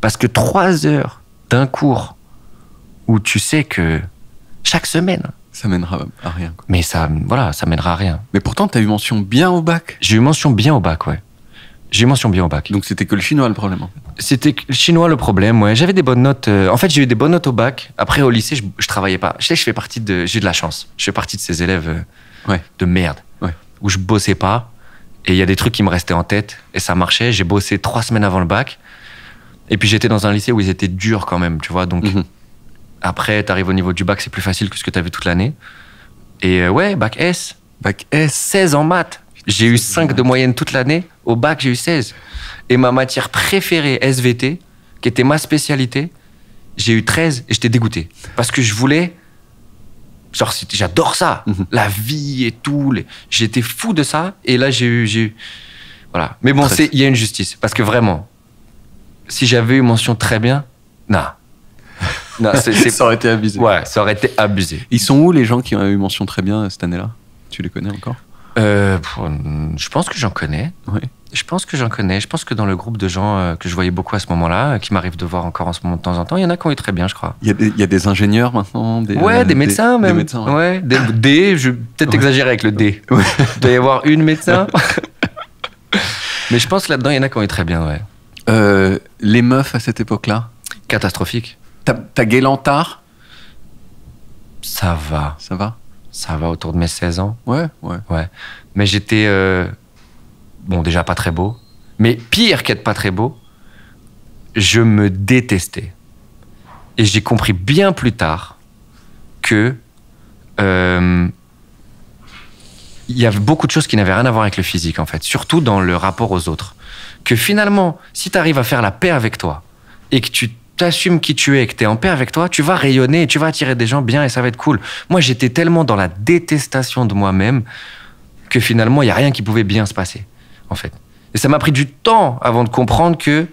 Parce que trois heures d'un cours où tu sais que chaque semaine, ça mènera à rien. Mais ça, voilà, ça mènera à rien. Mais pourtant, tu as eu mention bien au bac. J'ai eu mention bien au bac, ouais. J'ai eu mention bien au bac. Donc c'était que le chinois le problème. Hein. C'était que le chinois le problème, ouais. J'avais des bonnes notes. Euh, en fait, j'ai eu des bonnes notes au bac. Après, au lycée, je, travaillais pas. Je sais, je fais partie de. J'ai de la chance. Je fais partie de ces élèves euh, de merde. Ouais. Où je bossais pas. Et il y a des trucs qui me restaient en tête. Et ça marchait. J'ai bossé trois semaines avant le bac. Et puis j'étais dans un lycée où ils étaient durs quand même, tu vois. Donc. Mhm. Après, tu arrives au niveau du bac, c'est plus facile que ce que tu avais toute l'année. Et euh, ouais, bac S. Bac S. 16 en maths. J'ai eu 5 de moyenne toute l'année. Au bac, j'ai eu 16. Et ma matière préférée, SVT, qui était ma spécialité, j'ai eu 13 et j'étais dégoûté. Parce que je voulais. Genre, j'adore ça. Mhm. La vie et tout. J'étais fou de ça. Et là, j'ai eu, eu. Voilà. Mais bon, il y a une justice. Parce que vraiment, si j'avais eu mention très bien, nah, ça aurait été abusé. Ouais, ça aurait été abusé. Ils sont où les gens qui ont eu mention très bien euh, cette année-là Tu les connais encore euh, mm, Je pense que j'en connais. Je pense que j'en connais. Je pense que dans le groupe de gens euh, que je voyais beaucoup à ce moment-là, qui m'arrivent de voir encore en ce moment de temps en temps, il y en a qui ont eu très bien, je crois. Il y a des, ingénieurs maintenant des, Ouais, des médecins même. Des médecins, ouais. des, je vais peut-être exagérer avec le D. Il doit y avoir une médecin. (laughs) Mais je pense que là-dedans, il y en a qui ont eu très bien, ouais. les meufs à cette époque-là Catastrophique. T'as Guélantard Ça va. Ça va Ça va autour de mes 16 ans. Ouais, ouais. ouais. Mais j'étais. Euh, bon, déjà pas très beau. Mais pire qu'être pas très beau, je me détestais. Et j'ai compris bien plus tard que. Euh, il y avait beaucoup de choses qui n'avaient rien à voir avec le physique, en fait, surtout dans le rapport aux autres. Que finalement, si tu arrives à faire la paix avec toi et que tu t'assumes qui tu es et que t'es en paix avec toi, tu vas rayonner et tu vas attirer des gens bien et ça va être cool. Moi, j'étais tellement dans la détestation de moi-même que finalement, il n'y a rien qui pouvait bien se passer, en fait. Et ça m'a pris du temps avant de comprendre que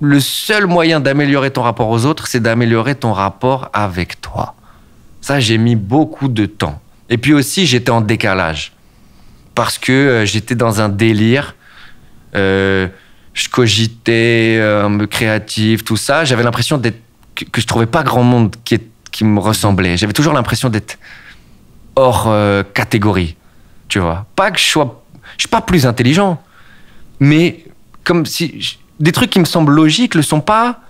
le seul moyen d'améliorer ton rapport aux autres, c'est d'améliorer ton rapport avec toi. Ça, j'ai mis beaucoup de temps. Et puis aussi, j'étais en décalage. Parce que euh, j'étais dans un délire. Euh, je euh, cogitais, un peu créatif, tout ça. J'avais l'impression d'être que, je trouvais pas grand monde qui, qui me ressemblait. J'avais toujours l'impression d'être hors euh, catégorie, tu vois. Pas que je sois, je suis pas plus intelligent, mais comme si des trucs qui me semblent logiques le sont pas,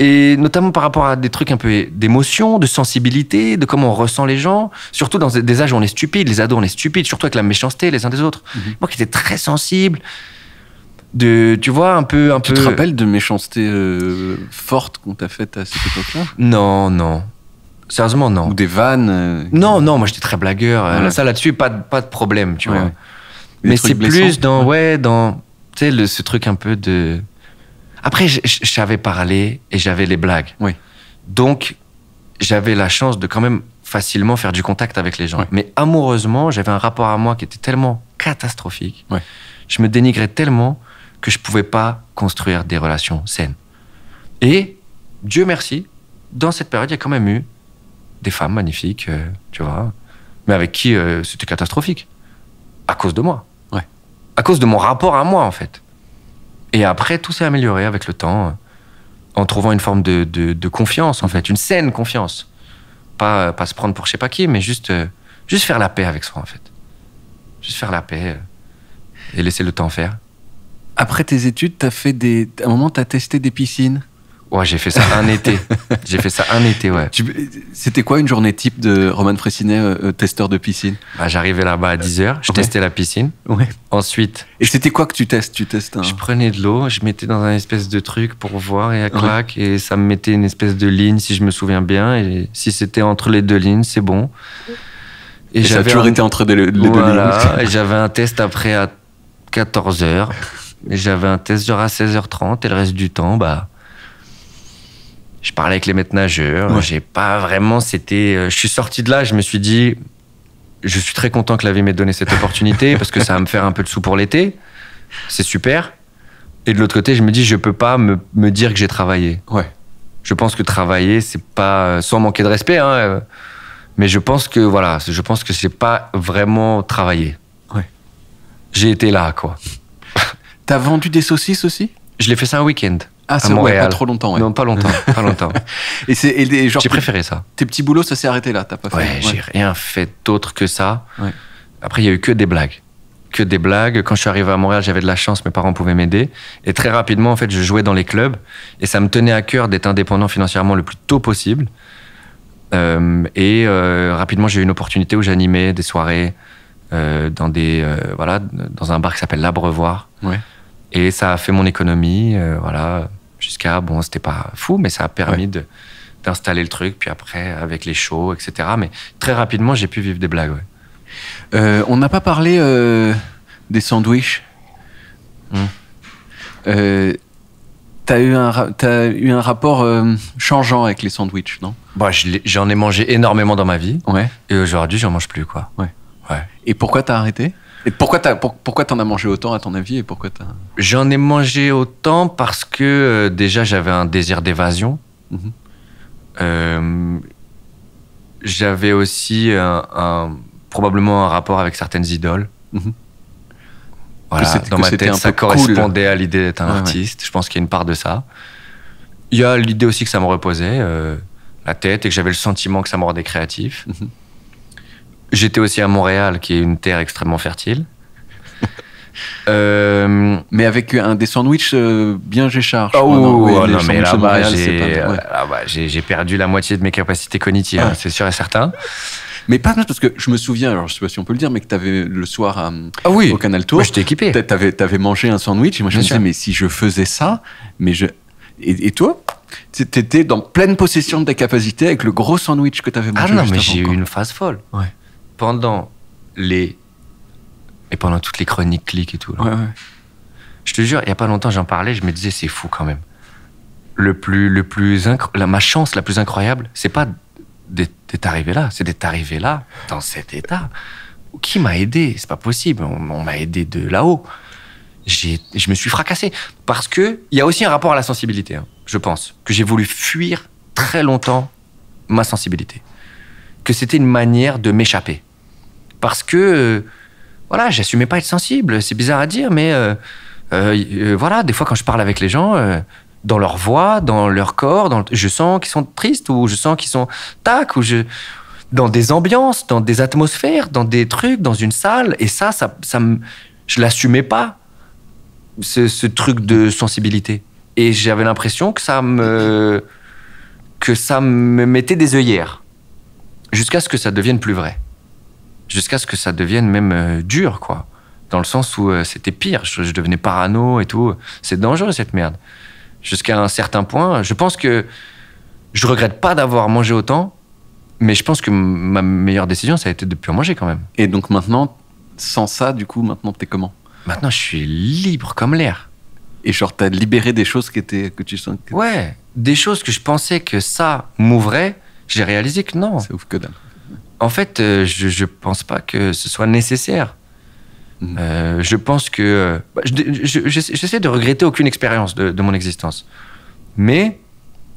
et notamment par rapport à des trucs un peu d'émotion, de sensibilité, de comment on ressent les gens. Surtout dans des âges où on est stupide, les ados on est stupide, surtout avec la méchanceté les uns des autres. Mhm. Moi qui étais très sensible de tu vois un peu un tu te rappelles de méchanceté euh, forte qu'on t'a faite à cette époque-là non non sérieusement non ou des vannes euh, non non moi j'étais très blagueur ça là-dessus pas de, pas de problème tu vois mais c'est plus dans ouais, dans tu sais ce truc un peu de après j'avais parlé et j'avais les blagues oui donc j'avais la chance de quand même facilement faire du contact avec les gens. Mais amoureusement, j'avais un rapport à moi qui était tellement catastrophique. Je me dénigrais tellement que je pouvais pas construire des relations saines. Et Dieu merci, dans cette période, il y a quand même eu des femmes magnifiques, euh, tu vois, mais avec qui euh, c'était catastrophique. À cause de moi. Ouais. À cause de mon rapport à moi, en fait. Et après, tout s'est amélioré avec le temps, euh, en trouvant une forme de, confiance, en fait, une saine confiance. Pas, pas se prendre pour je sais pas qui, mais juste, juste faire la paix avec soi, en fait. Juste faire la paix et laisser le temps faire après tes études, as fait des... à un moment, tu as testé des piscines Ouais, j'ai fait ça un été. (laughs) J'ai fait ça un été, ouais. C'était quoi une journée type de Roman Fressinet, euh, euh, testeur de piscine bah, J'arrivais là-bas à 10h, je testais la piscine. Ouais. Ensuite. Et c'était quoi que tu testes Tu testes Je prenais de l'eau, je mettais dans un espèce de truc pour voir et à clac et ça me mettait une espèce de ligne, si je me souviens bien. Et si c'était entre les deux lignes, c'est bon. Et, j'avais ça a toujours été entre les, deux lignes. J'avais un test après à 14h. (laughs) J'avais un test genre à 16h30 et le reste du temps, bah, je parlais avec les maîtres nageurs. J'ai pas vraiment, c'était, euh, je suis sorti de là, je me suis dit, je suis très content que la vie m'ait donné cette opportunité (laughs) parce que ça va me faire un peu de sous pour l'été. C'est super. Et de l'autre côté, je me dis, je peux pas me, me dire que j'ai travaillé. Ouais. Je pense que travailler, c'est pas, sans manquer de respect, hein, euh, mais je pense que, voilà, je pense que c'est pas vraiment travailler. Ouais. J'ai été là, quoi. T'as vendu des saucisses aussi Je l'ai fait ça un week-end. Ah, c'est pas trop longtemps. Non, pas longtemps, pas longtemps. (laughs) et c'est j'ai préféré ça. Tes petits boulots, ça s'est arrêté là, t'as pas fait. Ouais, j'ai rien fait d'autre que ça. Après, il y a eu que des blagues, que des blagues. Quand je suis arrivé à Montréal, j'avais de la chance, mes parents pouvaient m'aider. Et très rapidement, en fait, je jouais dans les clubs et ça me tenait à cœur d'être indépendant financièrement le plus tôt possible. Euh, et euh, rapidement, j'ai eu une opportunité où j'animais des soirées euh, dans des voilà dans un bar qui s'appelle l'Abreuvoir. Ouais et ça a fait mon économie, euh, voilà, jusqu'à, bon, c'était pas fou, mais ça a permis d'installer le truc, puis après avec les shows, etc. Mais très rapidement, j'ai pu vivre des blagues. Euh, on n'a pas parlé euh, des sandwichs. Tu hmm. T'as eu un eu un rapport changeant avec les sandwichs, non bah, j'en ai, mangé énormément dans ma vie. Ouais. Et aujourd'hui, j'en mange plus, quoi. Ouais. ouais. Et pourquoi t'as arrêté et pourquoi t'as t'en as mangé autant à ton avis et pourquoi J'en ai mangé autant parce que euh, déjà j'avais un désir d'évasion. Mhm. Euh, j'avais aussi probablement un rapport avec certaines idoles. Mhm. Voilà, dans ma tête, ça correspondait à l'idée d'être un artiste. Je pense qu'il y a une part de ça. Il y a l'idée aussi que ça me reposait, euh, la tête, et que j'avais le sentiment que ça me rendait créatif. Mhm. J'étais aussi à Montréal, qui est une terre extrêmement fertile. (laughs) Euh, mais avec un des sandwichs euh, bien Géchard. Oh, non, mais là ah, bah, j'ai perdu la moitié de mes capacités cognitives, hein, c'est sûr et certain. Mais pas parce que je me souviens, alors je sais pas si on peut le dire, mais que tu avais le soir euh, ah au Canal Tour. je bah, j'étais équipé. Tu avais, mangé un sandwich et moi je me disais, mais si je faisais ça, mais je. Et, et toi T'étais dans pleine possession de tes capacités avec le gros sandwich que avais mangé. Ah non, mais j'ai eu une phase folle. Ouais pendant les. Et pendant toutes les chroniques clics et tout. Là, Je te jure, il n'y a pas longtemps, j'en parlais, je me disais, c'est fou quand même. Le plus, le plus ma chance la plus incroyable, c'est pas d'être arrivé là, c'est d'être arrivé là, dans cet état. Qui m'a aidé C'est pas possible, on, m'a aidé de là-haut. Je me suis fracassé. Parce qu'il y a aussi un rapport à la sensibilité, hein, je pense, que j'ai voulu fuir très longtemps ma sensibilité que c'était une manière de m'échapper. Parce que, euh, voilà, j'assumais pas être sensible. C'est bizarre à dire, mais euh, euh, voilà, des fois quand je parle avec les gens, dans leur voix, dans leur corps, dans je sens qu'ils sont tristes ou je sens qu'ils sont tac ou je dans des ambiances, dans des atmosphères, dans des trucs, dans une salle. Et ça, ça, ça me... je l'assumais pas, ce, ce, truc de sensibilité. Et j'avais l'impression que ça me que ça me mettait des œillères jusqu'à ce que ça devienne plus vrai. Jusqu'à ce que ça devienne même euh, dur, quoi. Dans le sens où euh, c'était pire. Je, devenais parano et tout. C'est dangereux, cette merde. Jusqu'à un certain point, je pense que je regrette pas d'avoir mangé autant, mais je pense que ma meilleure décision, ça a été de plus manger quand même. Et donc maintenant, sans ça, du coup, maintenant, t'es comment Maintenant, je suis libre comme l'air. Et genre, t'as libéré des choses qui étaient, que tu sens. Ouais, des choses que je pensais que ça m'ouvrait j'ai réalisé que non. C'est ouf que dalle. En fait, euh, je ne pense pas que ce soit nécessaire. Hmm. Euh, je pense que. Bah, j'essaie de regretter aucune expérience de, mon existence. Mais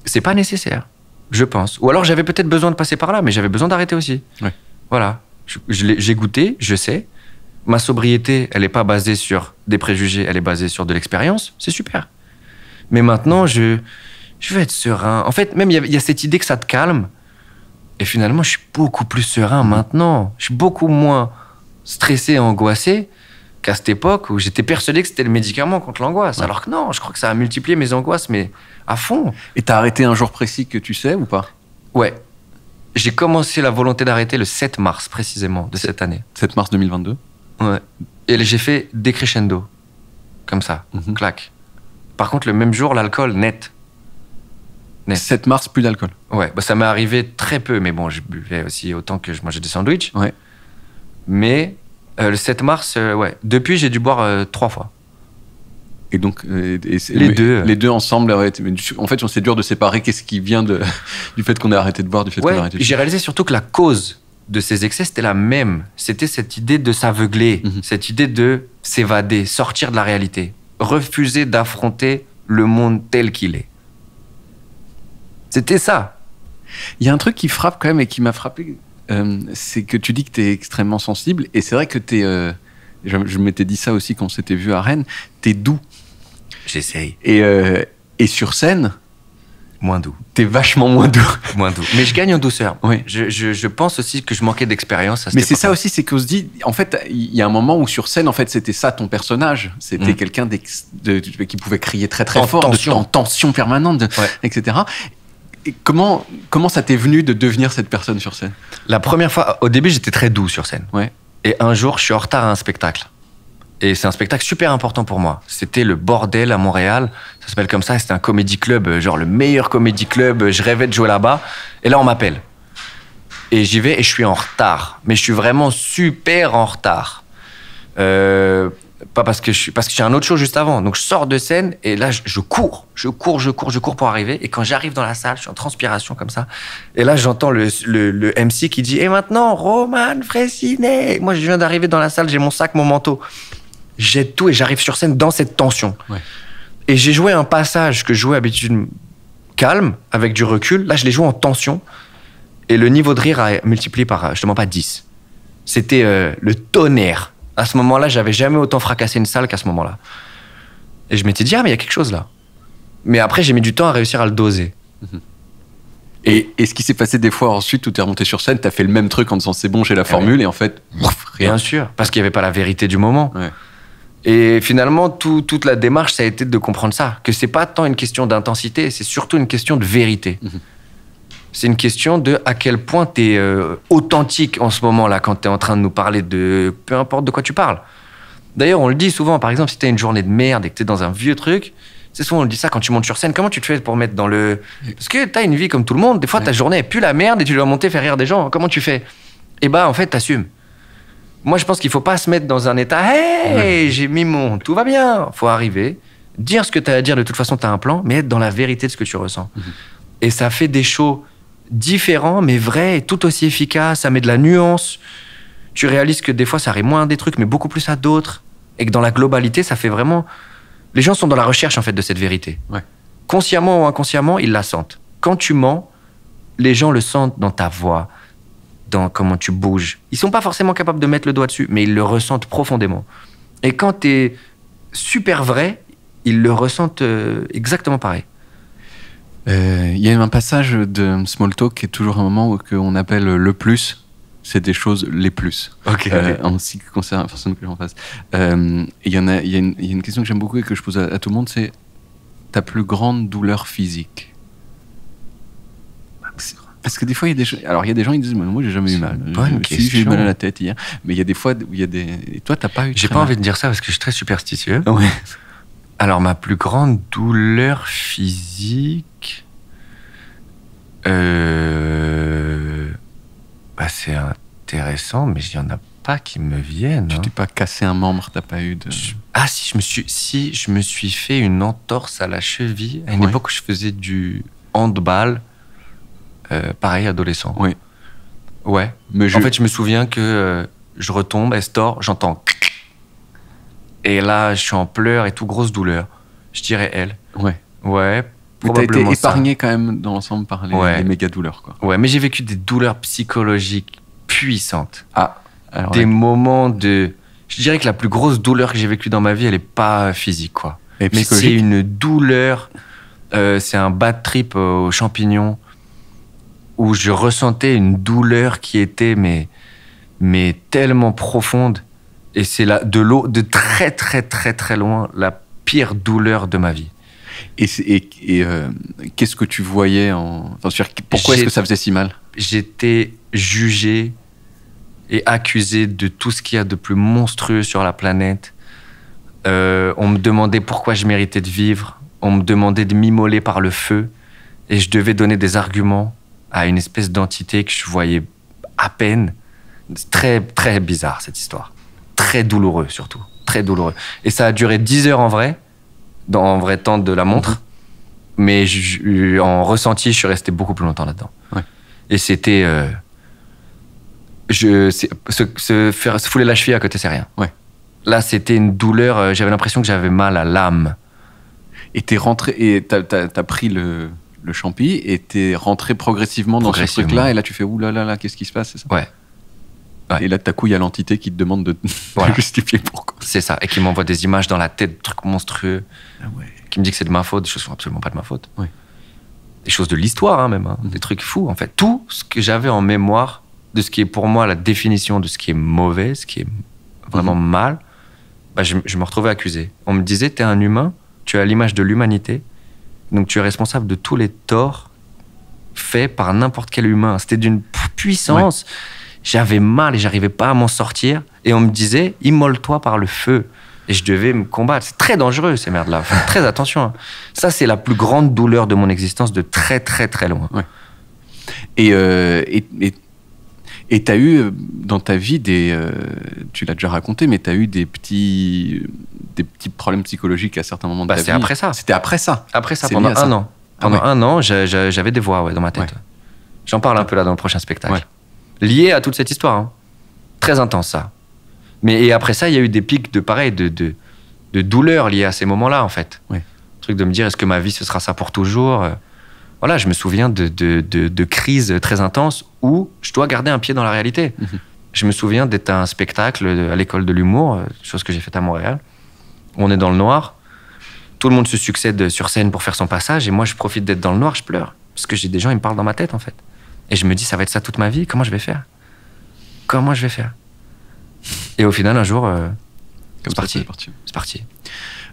c'est pas nécessaire, je pense. Ou alors j'avais peut-être besoin de passer par là, mais j'avais besoin d'arrêter aussi. Voilà. J'ai goûté, je sais. Ma sobriété, elle n'est pas basée sur des préjugés, elle est basée sur de l'expérience. C'est super. Mais maintenant, je, je être serein. En fait, même il y, a cette idée que ça te calme. Et finalement, je suis beaucoup plus serein maintenant. Je suis beaucoup moins stressé et angoissé qu'à cette époque où j'étais persuadé que c'était le médicament contre l'angoisse. Alors que non, je crois que ça a multiplié mes angoisses, mais à fond. Et t'as arrêté un jour précis que tu sais ou pas Ouais. J'ai commencé la volonté d'arrêter le 7 mars précisément de cette année. 7 mars 2022 Ouais. Et j'ai fait décrescendo. Comme ça, mhm. clac. Par contre, le même jour, l'alcool net. 7 mars, plus d'alcool. Ouais, bah, ça m'est arrivé très peu, mais bon, je buvais aussi autant que je mangeais des sandwichs. Ouais. Mais euh, le 7 mars, euh, ouais. Depuis, j'ai dû boire euh, trois fois. Et donc, les, deux, les deux ensemble, en fait, c'est dur de séparer qu'est-ce qui vient de, (laughs) du fait qu'on a arrêté de boire, du fait qu'on J'ai réalisé surtout que la cause de ces excès, c'était la même. C'était cette idée de s'aveugler, mhm. cette idée de s'évader, sortir de la réalité, refuser d'affronter le monde tel qu'il est. C'était ça. Il y a un truc qui frappe quand même et qui m'a frappé, euh, c'est que tu dis que tu es extrêmement sensible. Et c'est vrai que tu es. Euh, je, m'étais dit ça aussi quand on s'était vu à Rennes, tu es doux. J'essaye. Et, euh, et sur scène. Moins doux. Tu es vachement moins doux. (laughs) Moins doux. Mais je gagne en douceur. Oui. Je, pense aussi que je manquais d'expérience. Mais c'est ça aussi, c'est qu'on se dit, en fait, il y a un moment où sur scène, en fait, c'était ça ton personnage. C'était mm. quelqu'un qui pouvait crier très très fort, en tension permanente, etc comment, comment ça t'est venu de devenir cette personne sur scène La première fois, au début, j'étais très doux sur scène. Ouais. Et un jour, je suis en retard à un spectacle. Et c'est un spectacle super important pour moi. C'était le bordel à Montréal. Ça s'appelle comme ça. C'était un comédie club, euh, genre le meilleur comédie club. Je rêvais de jouer là-bas. Et là, on m'appelle. Et j'y vais et je suis en retard. Mais je suis vraiment super en retard. Euh, pas parce que je suis parce que j'ai un autre show juste avant. Donc je sors de scène et là je, cours, je cours, je cours, je cours pour arriver. Et quand j'arrive dans la salle, je suis en transpiration comme ça. Et là j'entends le, MC qui dit et maintenant Roman Fressinet. Moi je viens d'arriver dans la salle, j'ai mon sac, mon manteau, J'ai tout et j'arrive sur scène dans cette tension. Et j'ai joué un passage que je jouais habituellement calme avec du recul. Là je l'ai joué en tension et le niveau de rire a multiplié par je te mens pas 10. C'était euh, le tonnerre à ce moment-là, j'avais jamais autant fracassé une salle qu'à ce moment-là. Et je m'étais dit, ah, mais il y a quelque chose là. Mais après, j'ai mis du temps à réussir à le doser. Et, ce qui s'est passé des fois ensuite où tu es remonté sur scène, tu as fait le même truc en disant c'est bon, j'ai la eh formule, et en fait, rien. sûr, parce qu'il n'y avait pas la vérité du moment. Et finalement, toute la démarche, ça a été de comprendre ça, que c'est pas tant une question d'intensité, c'est surtout une question de vérité. Mhm c'est une question de à quel point tu es euh, authentique en ce moment-là quand tu es en train de nous parler de peu importe de quoi tu parles. D'ailleurs, on le dit souvent, par exemple, si tu as une journée de merde et que tu es dans un vieux truc, c'est souvent on le dit ça quand tu montes sur scène, comment tu te fais pour mettre dans le. Parce que tu as une vie comme tout le monde, des fois ta journée est plus la merde et tu dois monter faire rire des gens, comment tu fais Eh bah, en fait, t'assumes. Moi, je pense qu'il faut pas se mettre dans un état Hey, j'ai mis mon, tout va bien. faut arriver, dire ce que tu as à dire, de toute façon, tu as un plan, mais être dans la vérité de ce que tu ressens. Mhm. Et ça fait des shows différent, mais vrai, et tout aussi efficace. Ça met de la nuance. Tu réalises que des fois, ça arrive moins à des trucs, mais beaucoup plus à d'autres. Et que dans la globalité, ça fait vraiment. Les gens sont dans la recherche, en fait, de cette vérité. Consciemment ou inconsciemment, ils la sentent. Quand tu mens, les gens le sentent dans ta voix, dans comment tu bouges. Ils sont pas forcément capables de mettre le doigt dessus, mais ils le ressentent profondément. Et quand tu es super vrai, ils le ressentent euh, exactement pareil. Euh, il y a un passage de Small Talk qui est toujours un moment on appelle le plus c'est des choses les plus. Ok. Euh, en ce qui concerne personne que j'en face. Euh, il y, a, une, question que j'aime beaucoup et que je pose à, tout le monde c'est ta plus grande douleur physique parce que des fois, il y a des gens. Alors, il y a des gens qui disent, moi, j'ai jamais eu mal. Si, j'ai eu mal à la tête hier. Mais il y a des fois où il y a des. Et toi, t'as pas eu. J'ai pas envie de dire ça parce que je suis très superstitieux. Alors, ma plus grande douleur physique. Euh, bah, c'est intéressant, mais il n'y en a pas qui me viennent. Tu hein. t'es pas cassé un membre, t'as pas eu de. Ah si, je me suis, si je me suis fait une entorse à la cheville. À une époque où je faisais du handball, euh, pareil adolescent. Oui. Ouais. Mais En fait, je me souviens que euh, je retombe, Estor, j'entends. Et là, je suis en pleurs et tout, grosse douleur. Je dirais elle. Ouais. Ouais, tu as été épargné quand même dans l'ensemble par les, méga douleurs. Quoi. Ouais, mais j'ai vécu des douleurs psychologiques puissantes. Ah, des moments de. Je dirais que la plus grosse douleur que j'ai vécue dans ma vie, elle n'est pas physique, quoi. Et mais c'est une douleur. Euh, c'est un bad trip aux champignons où je ressentais une douleur qui était mais, mais tellement profonde. Et c'est de l'eau de très très très très loin la pire douleur de ma vie. Et, euh, qu'est-ce que tu voyais en... Enfin, pourquoi est-ce que ça faisait si mal J'étais jugé et accusé de tout ce qu'il y a de plus monstrueux sur la planète. Euh, on me demandait pourquoi je méritais de vivre. On me demandait de m'immoler par le feu. Et je devais donner des arguments à une espèce d'entité que je voyais à peine. très, très bizarre cette histoire. Très douloureux surtout. Très douloureux. Et ça a duré 10 heures en vrai dans, en vrai temps de la montre. Mais en ressenti, je suis resté beaucoup plus longtemps là-dedans. Et c'était. Euh, je, se, se, fouler la cheville à côté, c'est rien. Ouais. Là, c'était une douleur. Euh, j'avais l'impression que j'avais mal à l'âme. Et t'es rentré. Et t'as pris le champi et t'es rentré progressivement, dans ce truc-là et là tu fais ouh là là là qu'est-ce qui se passe ça ouais. Et là ta couille à l'entité qui te demande de, de (laughs) justifier pourquoi. C'est ça. Et qui m'envoie des images dans la tête, de trucs monstrueux. Ah qui me dit que c'est de ma faute, des choses sont absolument pas de ma faute. Des choses de l'histoire, hein, même. Hein. Mm. Des trucs fous, en fait. Tout ce que j'avais en mémoire de ce qui est pour moi la définition de ce qui est mauvais, ce qui est vraiment mm-hmm. mal, bah, je, me retrouvais accusé. On me disait, t'es un humain, tu as l'image de l'humanité, donc tu es responsable de tous les torts faits par n'importe quel humain. C'était d'une puissance. J'avais mal et j'arrivais pas à m'en sortir. Et on me disait, immole-toi par le feu. Et je devais me combattre. C'est très dangereux, ces merdes-là. très attention. Hein. Ça, c'est la plus grande douleur de mon existence de très, très, très loin. Ouais. Et, euh, et, tu as eu euh, dans ta vie des. Euh, tu l'as déjà raconté, mais tu as eu des petits, des petits problèmes psychologiques à certains moments de bah, ta vie. C'était après ça. C'était après ça. Après ça, pendant ah un an. Pendant un an, j'avais des voix dans ma tête. J'en parle un peu là dans le prochain spectacle lié à toute cette histoire. Hein. Très intense, ça. Mais et après ça, il y a eu des pics de pareil, de, de, douleur liée à ces moments-là, en fait. Oui. Le truc de me dire, est-ce que ma vie, ce sera ça pour toujours euh. Voilà, je me souviens de, de, de, crises très intenses où je dois garder un pied dans la réalité. Mhm. Je me souviens d'être un spectacle à l'école de l'humour, euh, chose que j'ai faite à Montréal. On est dans le noir. Tout le monde se succède sur scène pour faire son passage. Et moi, je profite d'être dans le noir, je pleure. Parce que j'ai des gens, ils me parlent dans ma tête, en fait. Et je me dis, ça va être ça toute ma vie, comment je vais faire Comment je vais faire Et au final, un jour, euh, c'est parti. C'est parti.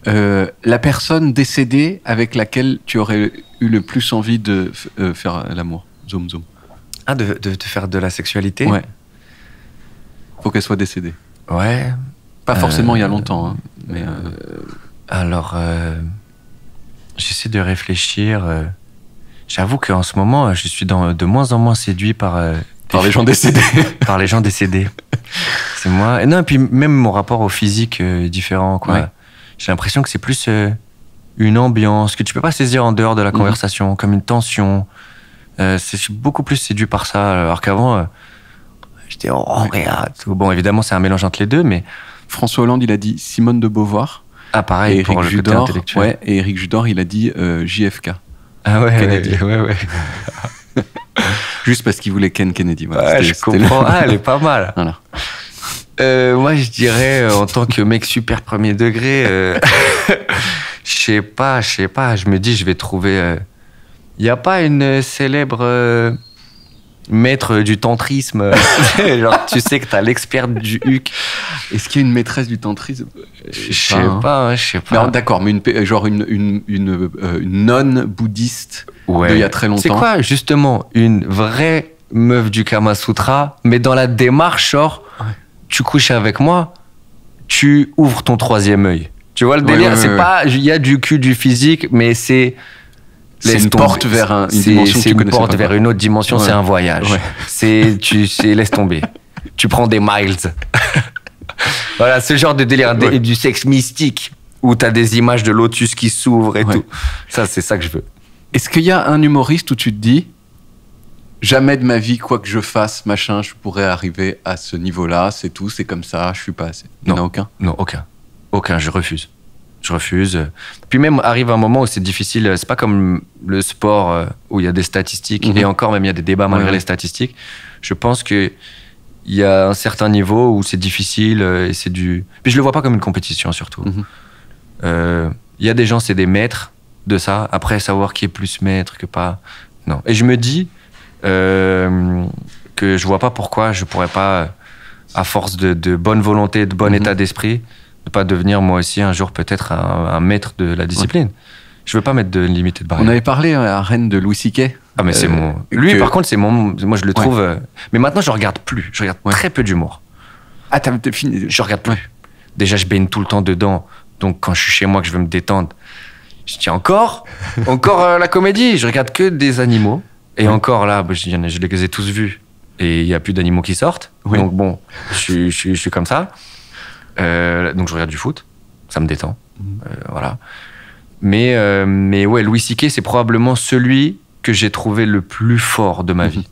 Euh, la personne décédée avec laquelle tu aurais eu le plus envie de euh, faire l'amour Zoom, zoom. Ah, de, de, faire de la sexualité Ouais. Faut qu'elle soit décédée. Ouais. Pas forcément il y a longtemps, hein, mais. Alors, j'essaie de réfléchir. J'avoue qu'en ce moment, je suis de moins en moins séduit par. Euh, par les gens décédés. (laughs) par les gens décédés. C'est moi. Et non, puis même mon rapport au physique euh, est différent, J'ai l'impression que c'est plus euh, une ambiance que tu peux pas saisir en dehors de la mhm. conversation, comme une tension. je suis beaucoup plus séduit par ça, alors qu'avant, j'étais oh, regarde. Bon, évidemment, c'est un mélange entre les deux, mais. François Hollande, il a dit Simone de Beauvoir. Ah, pareil, pour Eric le Judor, côté intellectuel. et Eric Judor, il a dit JFK. Ah ouais, ouais, ouais. (laughs) Juste parce qu'il voulait Ken Kennedy. je comprends. Ah, elle (laughs) est pas mal. Voilà. Euh, moi, je dirais, euh, en tant que mec super premier degré, euh, (laughs) je sais pas, je sais pas. Je me dis, je vais trouver. Il n'y a pas une célèbre maître du tantrisme. (laughs) tu sais que tu t'as l'expert du HUC. Est-ce qu'il y a une maîtresse du tantrisme Je sais pas, hein, je sais pas. D'accord, mais une, genre une, une, euh, non-bouddhiste d'il y a très longtemps. C'est quoi, justement, une vraie meuf du Kama Sutra, mais dans la démarche, genre, tu couches avec moi, tu ouvres ton troisième œil. Tu vois le délire, c'est pas, il y a du cul, du physique, mais c'est c'est une porte vers une vers une autre dimension. C'est un voyage. C'est tu laisse tomber. tu prends des miles. (laughs) voilà, ce genre de délire du sexe mystique où t'as des images de lotus qui s'ouvrent et tout. Ça, c'est ça que je veux. Est-ce qu'il y a un humoriste où tu te dis jamais de ma vie, quoi que je fasse, machin, je pourrais arriver à ce niveau-là. C'est tout, c'est comme ça. Je suis pas assez. Il n'y en a aucun. Non, aucun. Aucun. Je refuse je refuse. Puis même arrive un moment où c'est difficile. C'est pas comme le sport euh, où il y a des statistiques mhm. et encore même il y a des débats malgré les statistiques. Je pense que il y a un certain niveau où c'est difficile euh, et c'est du. Puis je le vois pas comme une compétition surtout. Mhm. Euh, il y a des gens c'est des maîtres de ça. Après savoir qui est plus maître que pas. Non. Et je me dis que je vois pas pourquoi je pourrais pas, à force de, bonne volonté, de bon mhm. état d'esprit ne pas devenir moi aussi un jour peut-être un, maître de la discipline. Je veux pas mettre de limites de barrière. On avait parlé hein, à Rennes de Louis Siquet. Ah mais c'est euh, mon. Lui par contre c'est mon. Moi je le trouve. Euh, mais maintenant je regarde plus. Je regarde très peu d'humour. Ah t'as fini. Je regarde plus. Déjà je baigne tout le temps dedans. Donc quand je suis chez moi que je veux me détendre, je dis encore, (laughs) encore euh, la comédie. Je regarde que des animaux. Et encore là, bah, je, les ai tous vus. Et il y a plus d'animaux qui sortent. Donc bon, je suis comme ça. Euh, donc je regarde du foot, ça me détend. Mhm. Euh, voilà. Mais, euh, mais ouais, Louis Siquet, c'est probablement celui que j'ai trouvé le plus fort de ma mhm. vie.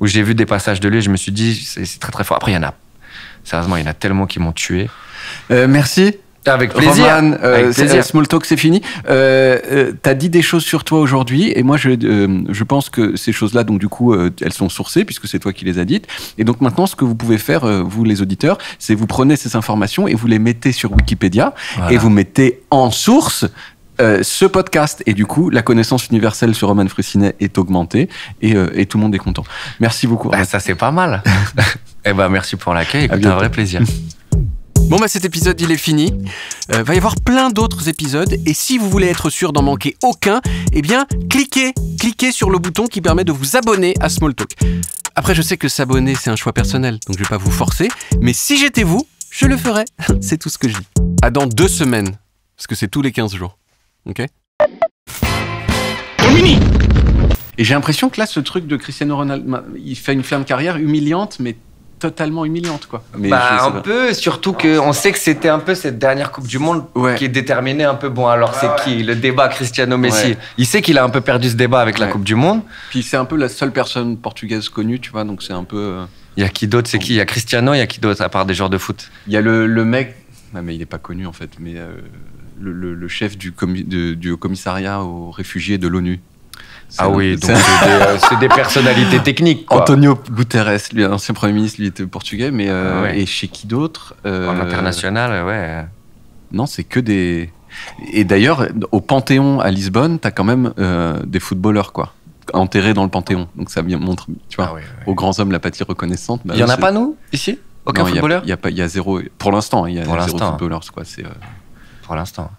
Où j'ai vu des passages de lui, je me suis dit, c'est très très fort. Après, il y en a. Sérieusement, il y en a tellement qui m'ont tué. Euh, merci. Avec plaisir. euh, Avec euh, plaisir. Small Talk, c'est fini. Euh, as euh, T'as dit des choses sur toi aujourd'hui, et moi, je, euh, je pense que ces choses-là, donc du coup, elles sont sourcées puisque c'est toi qui les as dites. Et donc maintenant, ce que vous pouvez faire, vous les auditeurs, c'est vous prenez ces informations et vous les mettez sur Wikipédia et vous mettez en source ce podcast et du coup la connaissance universelle sur Roman Frissinet est augmentée et, et, tout le monde est content. Merci beaucoup. Bah, ça c'est pas mal. (laughs) eh ben merci pour l'accueil, c'était un vrai plaisir. (laughs) Bon bah cet épisode il est fini. Euh, va y avoir plein d'autres épisodes et si vous voulez être sûr d'en manquer aucun, eh bien cliquez, cliquez sur le bouton qui permet de vous abonner à Smalltalk. Après je sais que s'abonner c'est un choix personnel, donc je vais pas vous forcer, mais si j'étais vous, je le ferais. (laughs) c'est tout ce que je dis. À dans deux semaines, parce que c'est tous les 15 jours. Ok Dominique Et j'ai l'impression que là ce truc de Cristiano Ronaldo, il fait une ferme carrière humiliante mais totalement humiliante, quoi. Mais bah, un peu, surtout qu'on sait que c'était un peu cette dernière Coupe du Monde qui est déterminée un peu. Bon, alors c'est qui Le débat Cristiano Messi. Il sait qu'il a un peu perdu ce débat avec la Coupe du Monde. Puis c'est un peu la seule personne portugaise connue, tu vois, donc c'est un peu. Euh, il y a qui d'autre C'est qui Il y a Cristiano, il y a qui d'autre à part des joueurs de foot Il y a le, le mec. Non, mais il n'est pas connu en fait, mais euh, le, le, chef du, du commissariat aux réfugiés de l'ONU. Ah oui, donc euh, c'est des, personnalités (laughs) techniques. Antonio Guterres, l'ancien Premier ministre, lui était portugais, mais euh, ah et chez qui d'autre euh, En international, ouais. Non, c'est que des. Et d'ailleurs, au Panthéon à Lisbonne, t'as quand même des footballeurs, quoi, enterrés dans le Panthéon. Donc ça montre, tu vois, ah aux grands hommes la reconnaissante. Bah, il y en a pas nous ici Aucun footballeur. Il y, a, y a zéro. Pour l'instant, il hein, y a zéro footballeur, quoi. C'est. Pour l'instant.